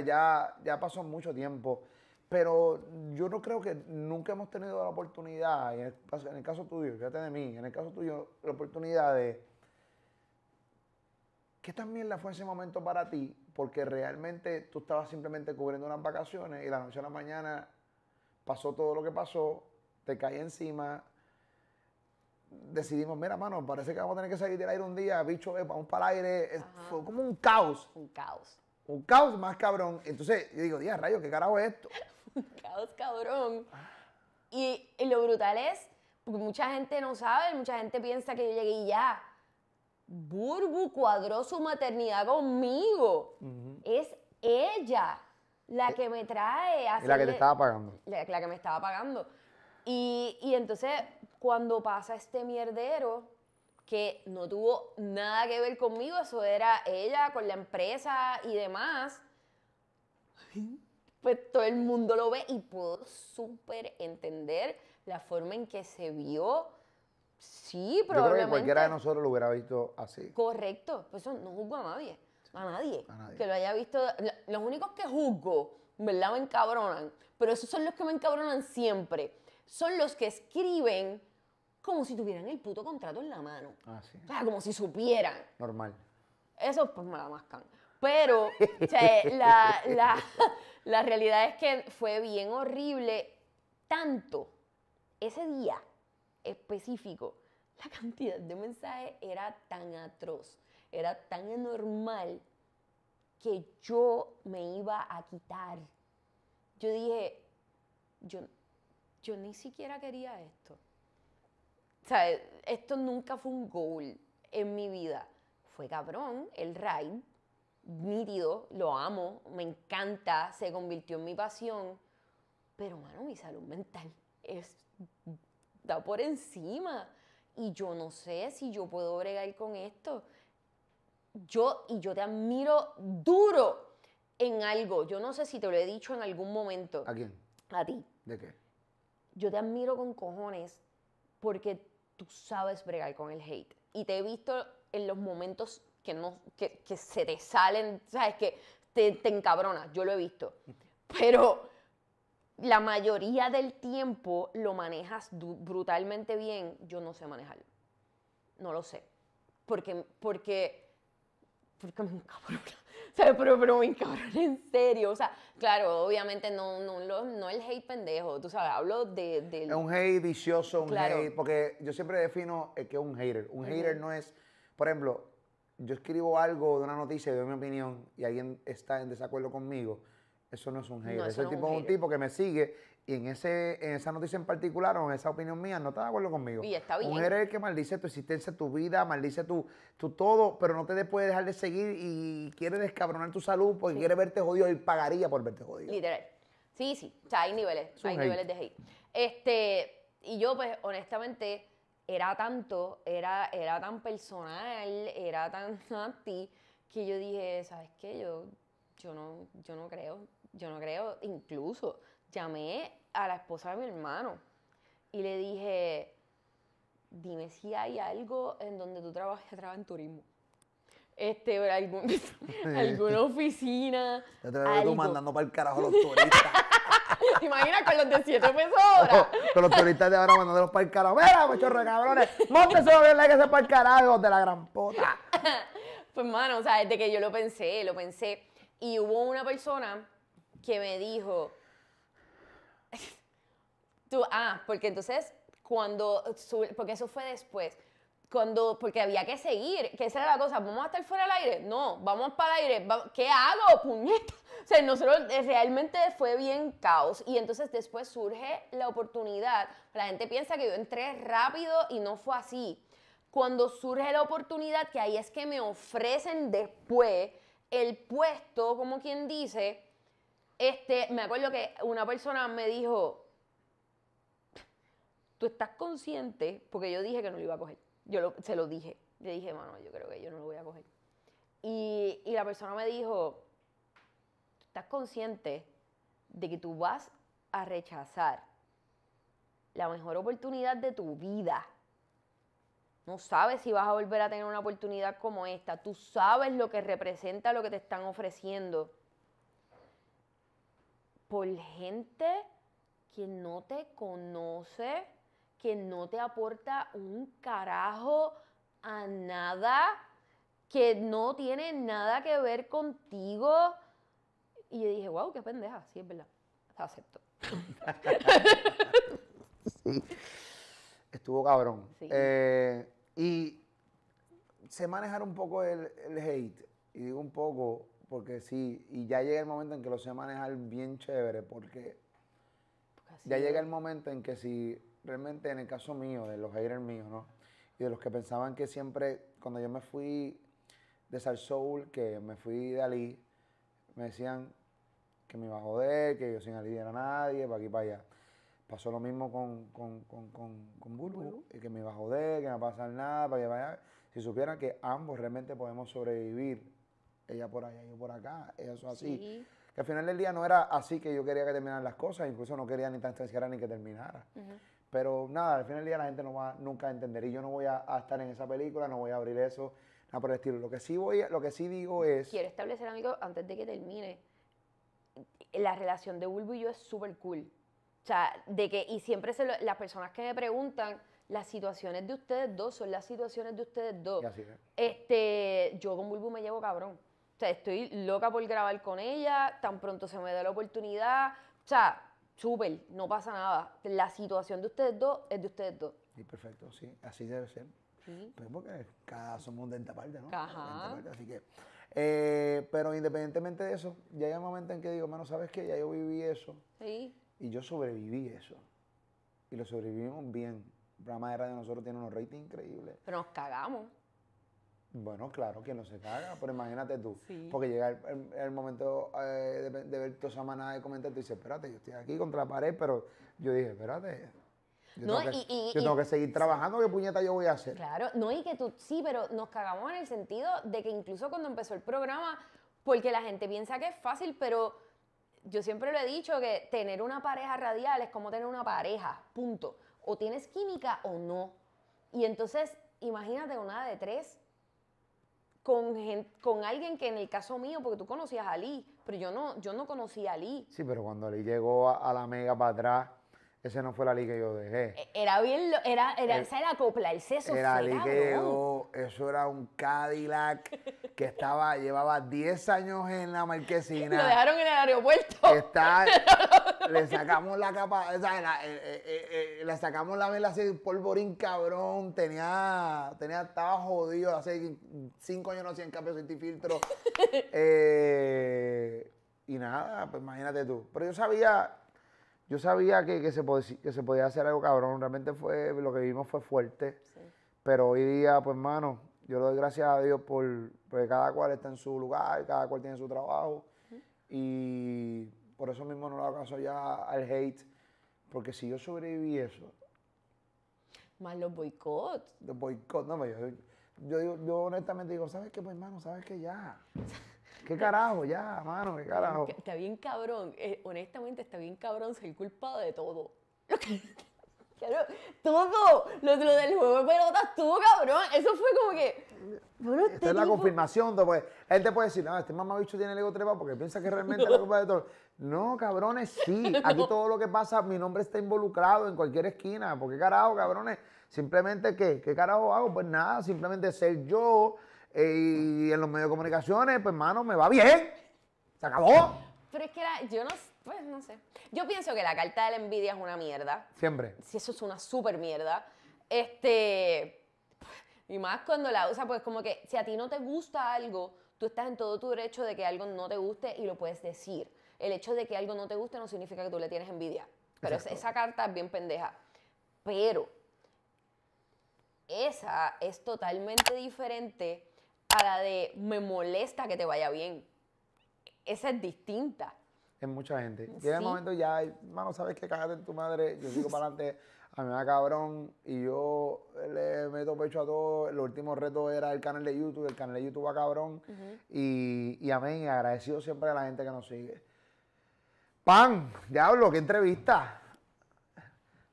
ya, ya pasó mucho tiempo. Pero yo no creo que nunca hemos tenido la oportunidad, en, el, caso tuyo, fíjate de mí, en el caso tuyo, la oportunidad de. ¿Qué también la fue ese momento para ti? Porque realmente tú estabas simplemente cubriendo unas vacaciones y la noche a la mañana pasó todo lo que pasó te cae encima. Decidimos, mira, mano, parece que vamos a tener que salir del aire un día, bicho, eh, vamos para el aire. Fue como un caos. Un caos. Un caos más cabrón. Entonces yo digo, día rayo, ¿qué carajo es esto? un caos cabrón. Y, lo brutal es, porque mucha gente no sabe, mucha gente piensa que yo llegué y ya. Burbu cuadró su maternidad conmigo. Es ella la eh, que me trae. A la que te estaba pagando. la que me estaba pagando. Y, entonces, cuando pasa este mierdero, que no tuvo nada que ver conmigo, eso era ella con la empresa y demás, pues todo el mundo lo ve y puedo súper entender la forma en que se vio. Sí, probablemente. Yo creo que cualquiera de nosotros lo hubiera visto así. Correcto, pues eso no juzgo a nadie, a nadie, a nadie. que lo haya visto. Los únicos que juzgo, ¿verdad? Me encabronan, pero esos son los que me encabronan siempre son los que escriben como si tuvieran el puto contrato en la mano. Ah, sí. O sea, como si supieran. Normal. Eso pues me la mascan. Pero o la, realidad es que fue bien horrible tanto ese día específico. La cantidad de mensajes era tan atroz, era tan normal que yo me iba a quitar. Yo dije, yo, yo ni siquiera quería esto. O sea, esto nunca fue un goal en mi vida. Fue cabrón, el ride, nítido, lo amo, me encanta, se convirtió en mi pasión. Pero, mano, mi salud mental está por encima. Y yo no sé si yo puedo bregar con esto. Yo, y yo te admiro duro en algo. Yo no sé si te lo he dicho en algún momento. ¿A quién? A ti. ¿De qué? yo te admiro con cojones porque tú sabes bregar con el hate. Y te he visto en los momentos que, no, que, se te salen, ¿sabes? Que te, encabronas, yo lo he visto. Pero la mayoría del tiempo lo manejas brutalmente bien, yo no sé manejarlo. No lo sé. Porque, porque, porque me encabrona. pero, pero cabrón, en serio. O sea, claro, obviamente no, no, no, el hate pendejo, tú sabes, hablo de... del... Es un hate vicioso, un hate, porque yo siempre defino eh, que es un hater. Un hater no es, por ejemplo, yo escribo algo de una noticia y doy mi opinión y alguien está en desacuerdo conmigo. Eso no es un hater. Ese tipo es un tipo que me sigue y en, ese, en esa noticia en particular o en esa opinión mía no está de acuerdo conmigo. Y está bien. Mujer es el que maldice tu existencia, tu vida, maldice tu, tu todo, pero no te puede dejar de seguir y quiere descabronar tu salud porque quiere verte jodido y pagaría por verte jodido. Literal. Sí, sí. O sea, hay niveles, hay niveles de hate. Este, y yo, pues, honestamente, era tanto, era, era tan personal, era tan a ti que yo dije, ¿sabes qué? Yo, yo, no, yo no creo, yo no creo, incluso llamé a la esposa de mi hermano y le dije, dime si hay algo en donde tú trabajas, trabajas en turismo. Este, algún, alguna oficina. Yo te veo tú mandando para el carajo los turistas. Imagina con los de 7 pesos ahora? con los turistas de ahora mandándolos para el carajo. ¡Mira, muchachos cabrones! ¡Monte a la a ese para el carajo de la gran puta! Pues, mano, o sea, desde que yo lo pensé, lo pensé. Y hubo una persona que me dijo, ah, porque entonces, cuando, porque eso fue después, cuando, porque había que seguir, que esa era la cosa, vamos a estar fuera del aire, no, vamos para el aire, ¿qué hago, puñeta? O sea, nosotros eh, realmente fue bien caos y entonces después surge la oportunidad, la gente piensa que yo entré rápido y no fue así. Cuando surge la oportunidad, que ahí es que me ofrecen después el puesto, como quien dice, este, me acuerdo que una persona me dijo, tú estás consciente, porque yo dije que no lo iba a coger. Yo se lo dije. Le dije, mano, yo creo que yo no lo voy a coger. Y, y la persona me dijo, ¿tú estás consciente de que tú vas a rechazar la mejor oportunidad de tu vida. No sabes si vas a volver a tener una oportunidad como esta. Tú sabes lo que representa lo que te están ofreciendo. Por gente que no te conoce, que no te aporta un carajo a nada, que no tiene nada que ver contigo. Y yo dije, wow, qué pendeja, sí, es verdad. acepto. Estuvo cabrón. Eh, y se manejar un poco el, hate. Y digo un poco, porque sí, y ya llega el momento en que lo sé manejar bien chévere, porque ya llega el momento en que si realmente en el caso mío, de los aires míos, ¿no? Y de los que pensaban que siempre, cuando yo me fui de Sal Soul, que me fui de Ali, me decían que me iba a joder, que yo sin Ali era nadie, para aquí, para allá. Pasó lo mismo con, con, con, que me iba a joder, que no va a pasar nada, para allá, para allá. Si supieran que ambos realmente podemos sobrevivir, ella por allá, yo por acá, eso así. Que al final del día no era así que yo quería que terminaran las cosas, incluso no quería ni tan siquiera ni que terminara. Pero nada, al final del día la gente no va nunca a entender y yo no voy a, estar en esa película, no voy a abrir eso, nada por el estilo. Lo que sí, voy, lo que sí digo es... Quiero establecer, amigo, antes de que termine, la relación de Bulbo y yo es súper cool. O sea, de que, y siempre se las personas que me preguntan, las situaciones de ustedes dos son las situaciones de ustedes dos. Así es. Este, yo con Bulbo me llevo cabrón. O sea, estoy loca por grabar con ella, tan pronto se me da la oportunidad. O sea, súper, no pasa nada. La situación de ustedes dos es de ustedes dos. Sí, perfecto, sí, así debe ser. Sí. Pues porque cada somos de parte, ¿no? Ajá. así que, eh, pero independientemente de eso, ya hay un momento en que digo, bueno, ¿sabes qué? Ya yo viví eso. Sí. Y yo sobreviví eso. Y lo sobrevivimos bien. El programa de radio nosotros tiene unos ratings increíbles. Pero nos cagamos. Bueno, claro, que no se caga, pero imagínate tú. Porque llega el, momento eh, de, ver tu semana de comentar, y dices, espérate, yo estoy aquí contra la pared, pero yo dije, espérate. que, y, tengo que seguir trabajando, ¿qué puñeta yo voy a hacer? Claro, no, y que tú, sí, pero nos cagamos en el sentido de que incluso cuando empezó el programa, porque la gente piensa que es fácil, pero yo siempre lo he dicho, que tener una pareja radial es como tener una pareja, punto. O tienes química o no. Y entonces, imagínate una de tres con, con alguien que en el caso mío, porque tú conocías a Ali, pero yo no, yo no conocía a Ali. Sí, pero cuando Ali llegó a, a la mega para atrás, esa no fue la liga que yo dejé. E, era bien, era, era, el, eh, esa era acoplarse, eso era llegó. Oh, eso era un Cadillac que estaba, llevaba 10 años en la marquesina. Lo dejaron en el aeropuerto. Está, le sacamos la capa, o sea, eh, eh, le sacamos la vela así, de polvorín cabrón, tenía, tenía, estaba jodido, hace 5 años no hacían cambio sin filtro. y nada, pues imagínate tú. Pero yo sabía yo sabía que, se podía, se podía hacer algo cabrón. Realmente fue, lo que vivimos fue fuerte. Pero hoy día, pues, hermano, yo le doy gracias a Dios por, porque cada cual está en su lugar, cada cual tiene su trabajo. Y por eso mismo no lo caso ya al hate. Porque si yo sobreviví eso. Más los boicots. Los boicots, no, yo, yo, yo, honestamente digo, ¿sabes qué, pues, hermano? ¿Sabes qué? Ya. ¿Qué carajo? Ya, mano, qué carajo. Está bien cabrón. Eh, honestamente, está bien cabrón ser culpado de todo. Claro, todo. Lo, del juego de pelotas, tú, cabrón. Eso fue como que. Bueno, Esta es la confirmación. Pues. Él te puede decir, no, este mamabicho tiene el ego trepado porque piensa que realmente es la culpa de todo. No, cabrones, sí. Aquí todo lo que pasa, mi nombre está involucrado en cualquier esquina. ¿Por qué carajo, cabrones? Simplemente, ¿qué? ¿Qué carajo hago? Pues nada, simplemente ser yo, y en los medios de comunicaciones, pues, hermano, me va bien. Se acabó. Pero es que era, yo no, pues, no sé. Yo pienso que la carta de la envidia es una mierda. Siempre. Si eso es una súper mierda. Este. Y más cuando la usa, pues como que si a ti no te gusta algo, tú estás en todo tu derecho de que algo no te guste y lo puedes decir. El hecho de que algo no te guste no significa que tú le tienes envidia. Pero esa carta es bien pendeja. Pero esa es totalmente diferente la de me molesta que te vaya bien. Esa es distinta. en mucha gente. Llega el momento ya, mano sabes que cagaste tu madre, yo sigo para adelante, a mí me da cabrón y yo le meto pecho a todo. El último reto era el canal de YouTube, el canal de YouTube va cabrón. Y, y amén, agradecido siempre a la gente que nos sigue. ¡Pan! Diablo, qué entrevista.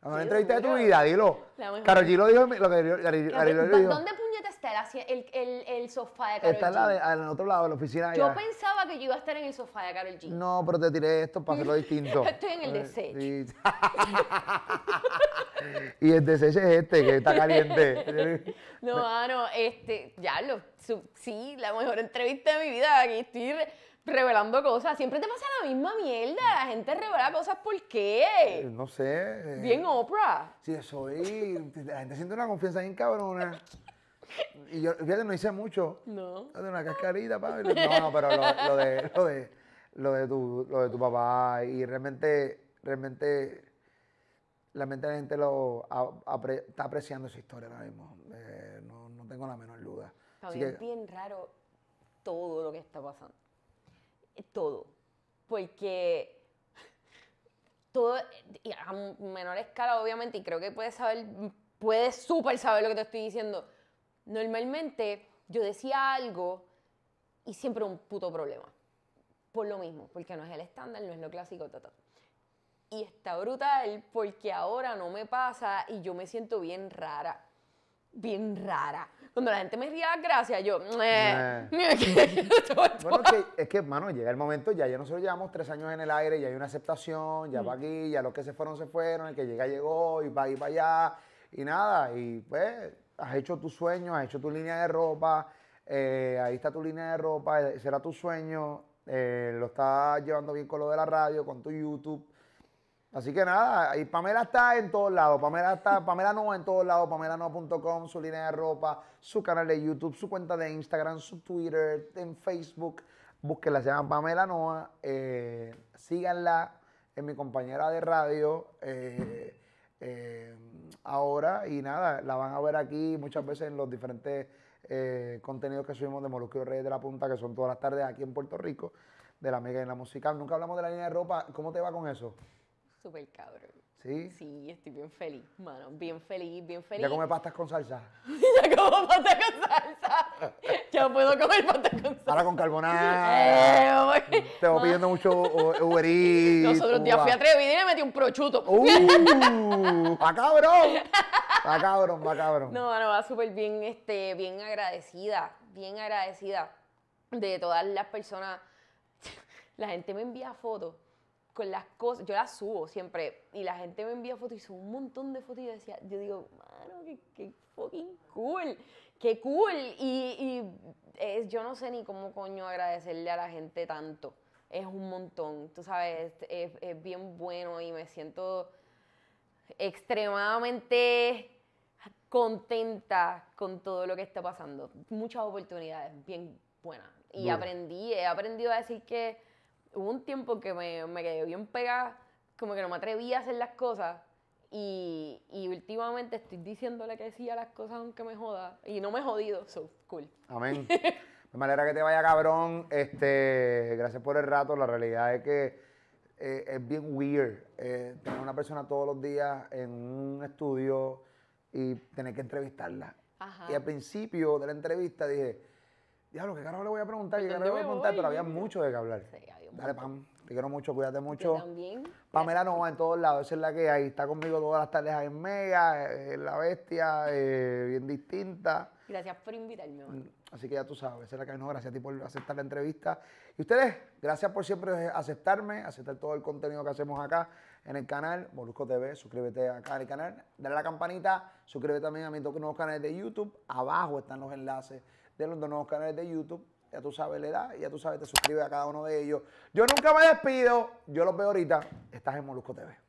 La mejor entrevista de tu vida, dilo. Carol G lo dijo. Lo que, lo dijo. ¿Dónde está el, el, sofá de Carol Está al otro lado de la oficina. Yo pensaba que yo iba a estar en el sofá de Carol G. No, pero te tiré esto para hacerlo distinto. Estoy en el desecho. y el desecho es este, que está caliente. No, no este, ya lo, sí, la mejor entrevista de mi vida, aquí estoy revelando cosas, siempre te pasa la misma mierda, la gente revela cosas, ¿por qué? Eh, no sé. Eh. Bien Oprah. Sí, eso soy. La gente siente una confianza bien cabrona. Y yo, fíjate, no hice mucho. No. De una cascarita, No, no, pero lo, de, lo, de, lo, de tu, lo de tu papá y realmente, realmente, la mente la gente lo está apreciando esa historia ahora mismo. Eh, no, no, tengo la menor duda. Así es bien raro todo lo que está pasando. Eh, todo. Porque todo, a menor escala obviamente, y creo que puedes saber, puedes súper saber lo que te estoy diciendo Normalmente yo decía algo y siempre un puto problema. Por lo mismo, porque no es el estándar, no es lo clásico, Y está brutal porque ahora no me pasa y yo me siento bien rara. Bien rara. Cuando la gente me ría gracias, yo. bueno, que, es que, hermano, llega el momento, ya, ya nosotros llevamos tres años en el aire, ya hay una aceptación, ya va mm. aquí, ya los que se fueron se fueron, el que llega llegó y va y para allá, y nada, y pues has hecho tu sueño, has hecho tu línea de ropa, eh, ahí está tu línea de ropa, ese era tu sueño, eh, lo estás llevando bien con lo de la radio, con tu YouTube. Así que nada, y Pamela está en todos lados, Pamela está, Pamela no en todos lados, pamelanoa.com, su línea de ropa, su canal de YouTube, su cuenta de Instagram, su Twitter, en Facebook, búsquenla, se llama Pamela Noa, eh, síganla, en mi compañera de radio, eh, ahora y nada, la van a ver aquí muchas veces en los diferentes eh, contenidos que subimos de Molusco Reyes de la Punta, que son todas las tardes aquí en Puerto Rico, de la Mega y la Musical. Nunca hablamos de la línea de ropa, ¿cómo te va con eso? Súper cabrón. ¿Sí? estoy bien feliz, mano. Bien feliz, bien feliz. Ya come pastas con salsa. ya como pastas con salsa. ya puedo comer pastas con salsa. Ahora con carbonara. Eh, Te voy pidiendo mucho Uber Nosotros ya fui Trevi y me metí un prochuto. ¡Uh! ¡Va cabrón! Va cabrón, va cabrón. No, no, va súper bien, este, bien agradecida. Bien agradecida de todas las personas. La gente me envía fotos con las cosas, yo las subo siempre y la gente me envía fotos y subo un montón de fotos y yo decía, yo digo, mano, qué, fucking cool, qué cool. Y, y es, yo no sé ni cómo coño agradecerle a la gente tanto. Es un montón, tú sabes, es, es, bien bueno y me siento extremadamente contenta con todo lo que está pasando. Muchas oportunidades, bien buenas. Y aprendí, he aprendido a decir que hubo un tiempo que me, quedé bien pegada, como que no me atrevía a hacer las cosas. Y, y, últimamente estoy diciéndole que decía las cosas aunque me joda. Y no me he jodido, so cool. Amén. de manera que te vaya cabrón. Este, gracias por el rato. La realidad es que eh, es bien weird eh, tener una persona todos los días en un estudio y tener que entrevistarla. Ajá. Y al principio de la entrevista dije, diablo, ¿qué carajo le voy a preguntar? ¿Qué pues, carajo le voy a preguntar? Pero había mucho de qué hablar. Dale, Pam. Te quiero mucho, cuídate mucho. Yo también. Pamela va en todos lados, esa es la que ahí Está conmigo todas las tardes en Mega, eh, en La Bestia, eh, bien distinta. Gracias por invitarme, mm, Así que ya tú sabes, esa es la que gracias a ti por aceptar la entrevista. Y ustedes, gracias por siempre aceptarme, aceptar todo el contenido que hacemos acá en el canal, Bolusco TV, suscríbete acá al canal, dale la campanita, suscríbete también a mis dos nuevos canales de YouTube, abajo están los enlaces de los dos nuevos canales de YouTube ya tú sabes la edad, ya tú sabes, te suscribes a cada uno de ellos. Yo nunca me despido, yo los veo ahorita, estás en Molusco TV.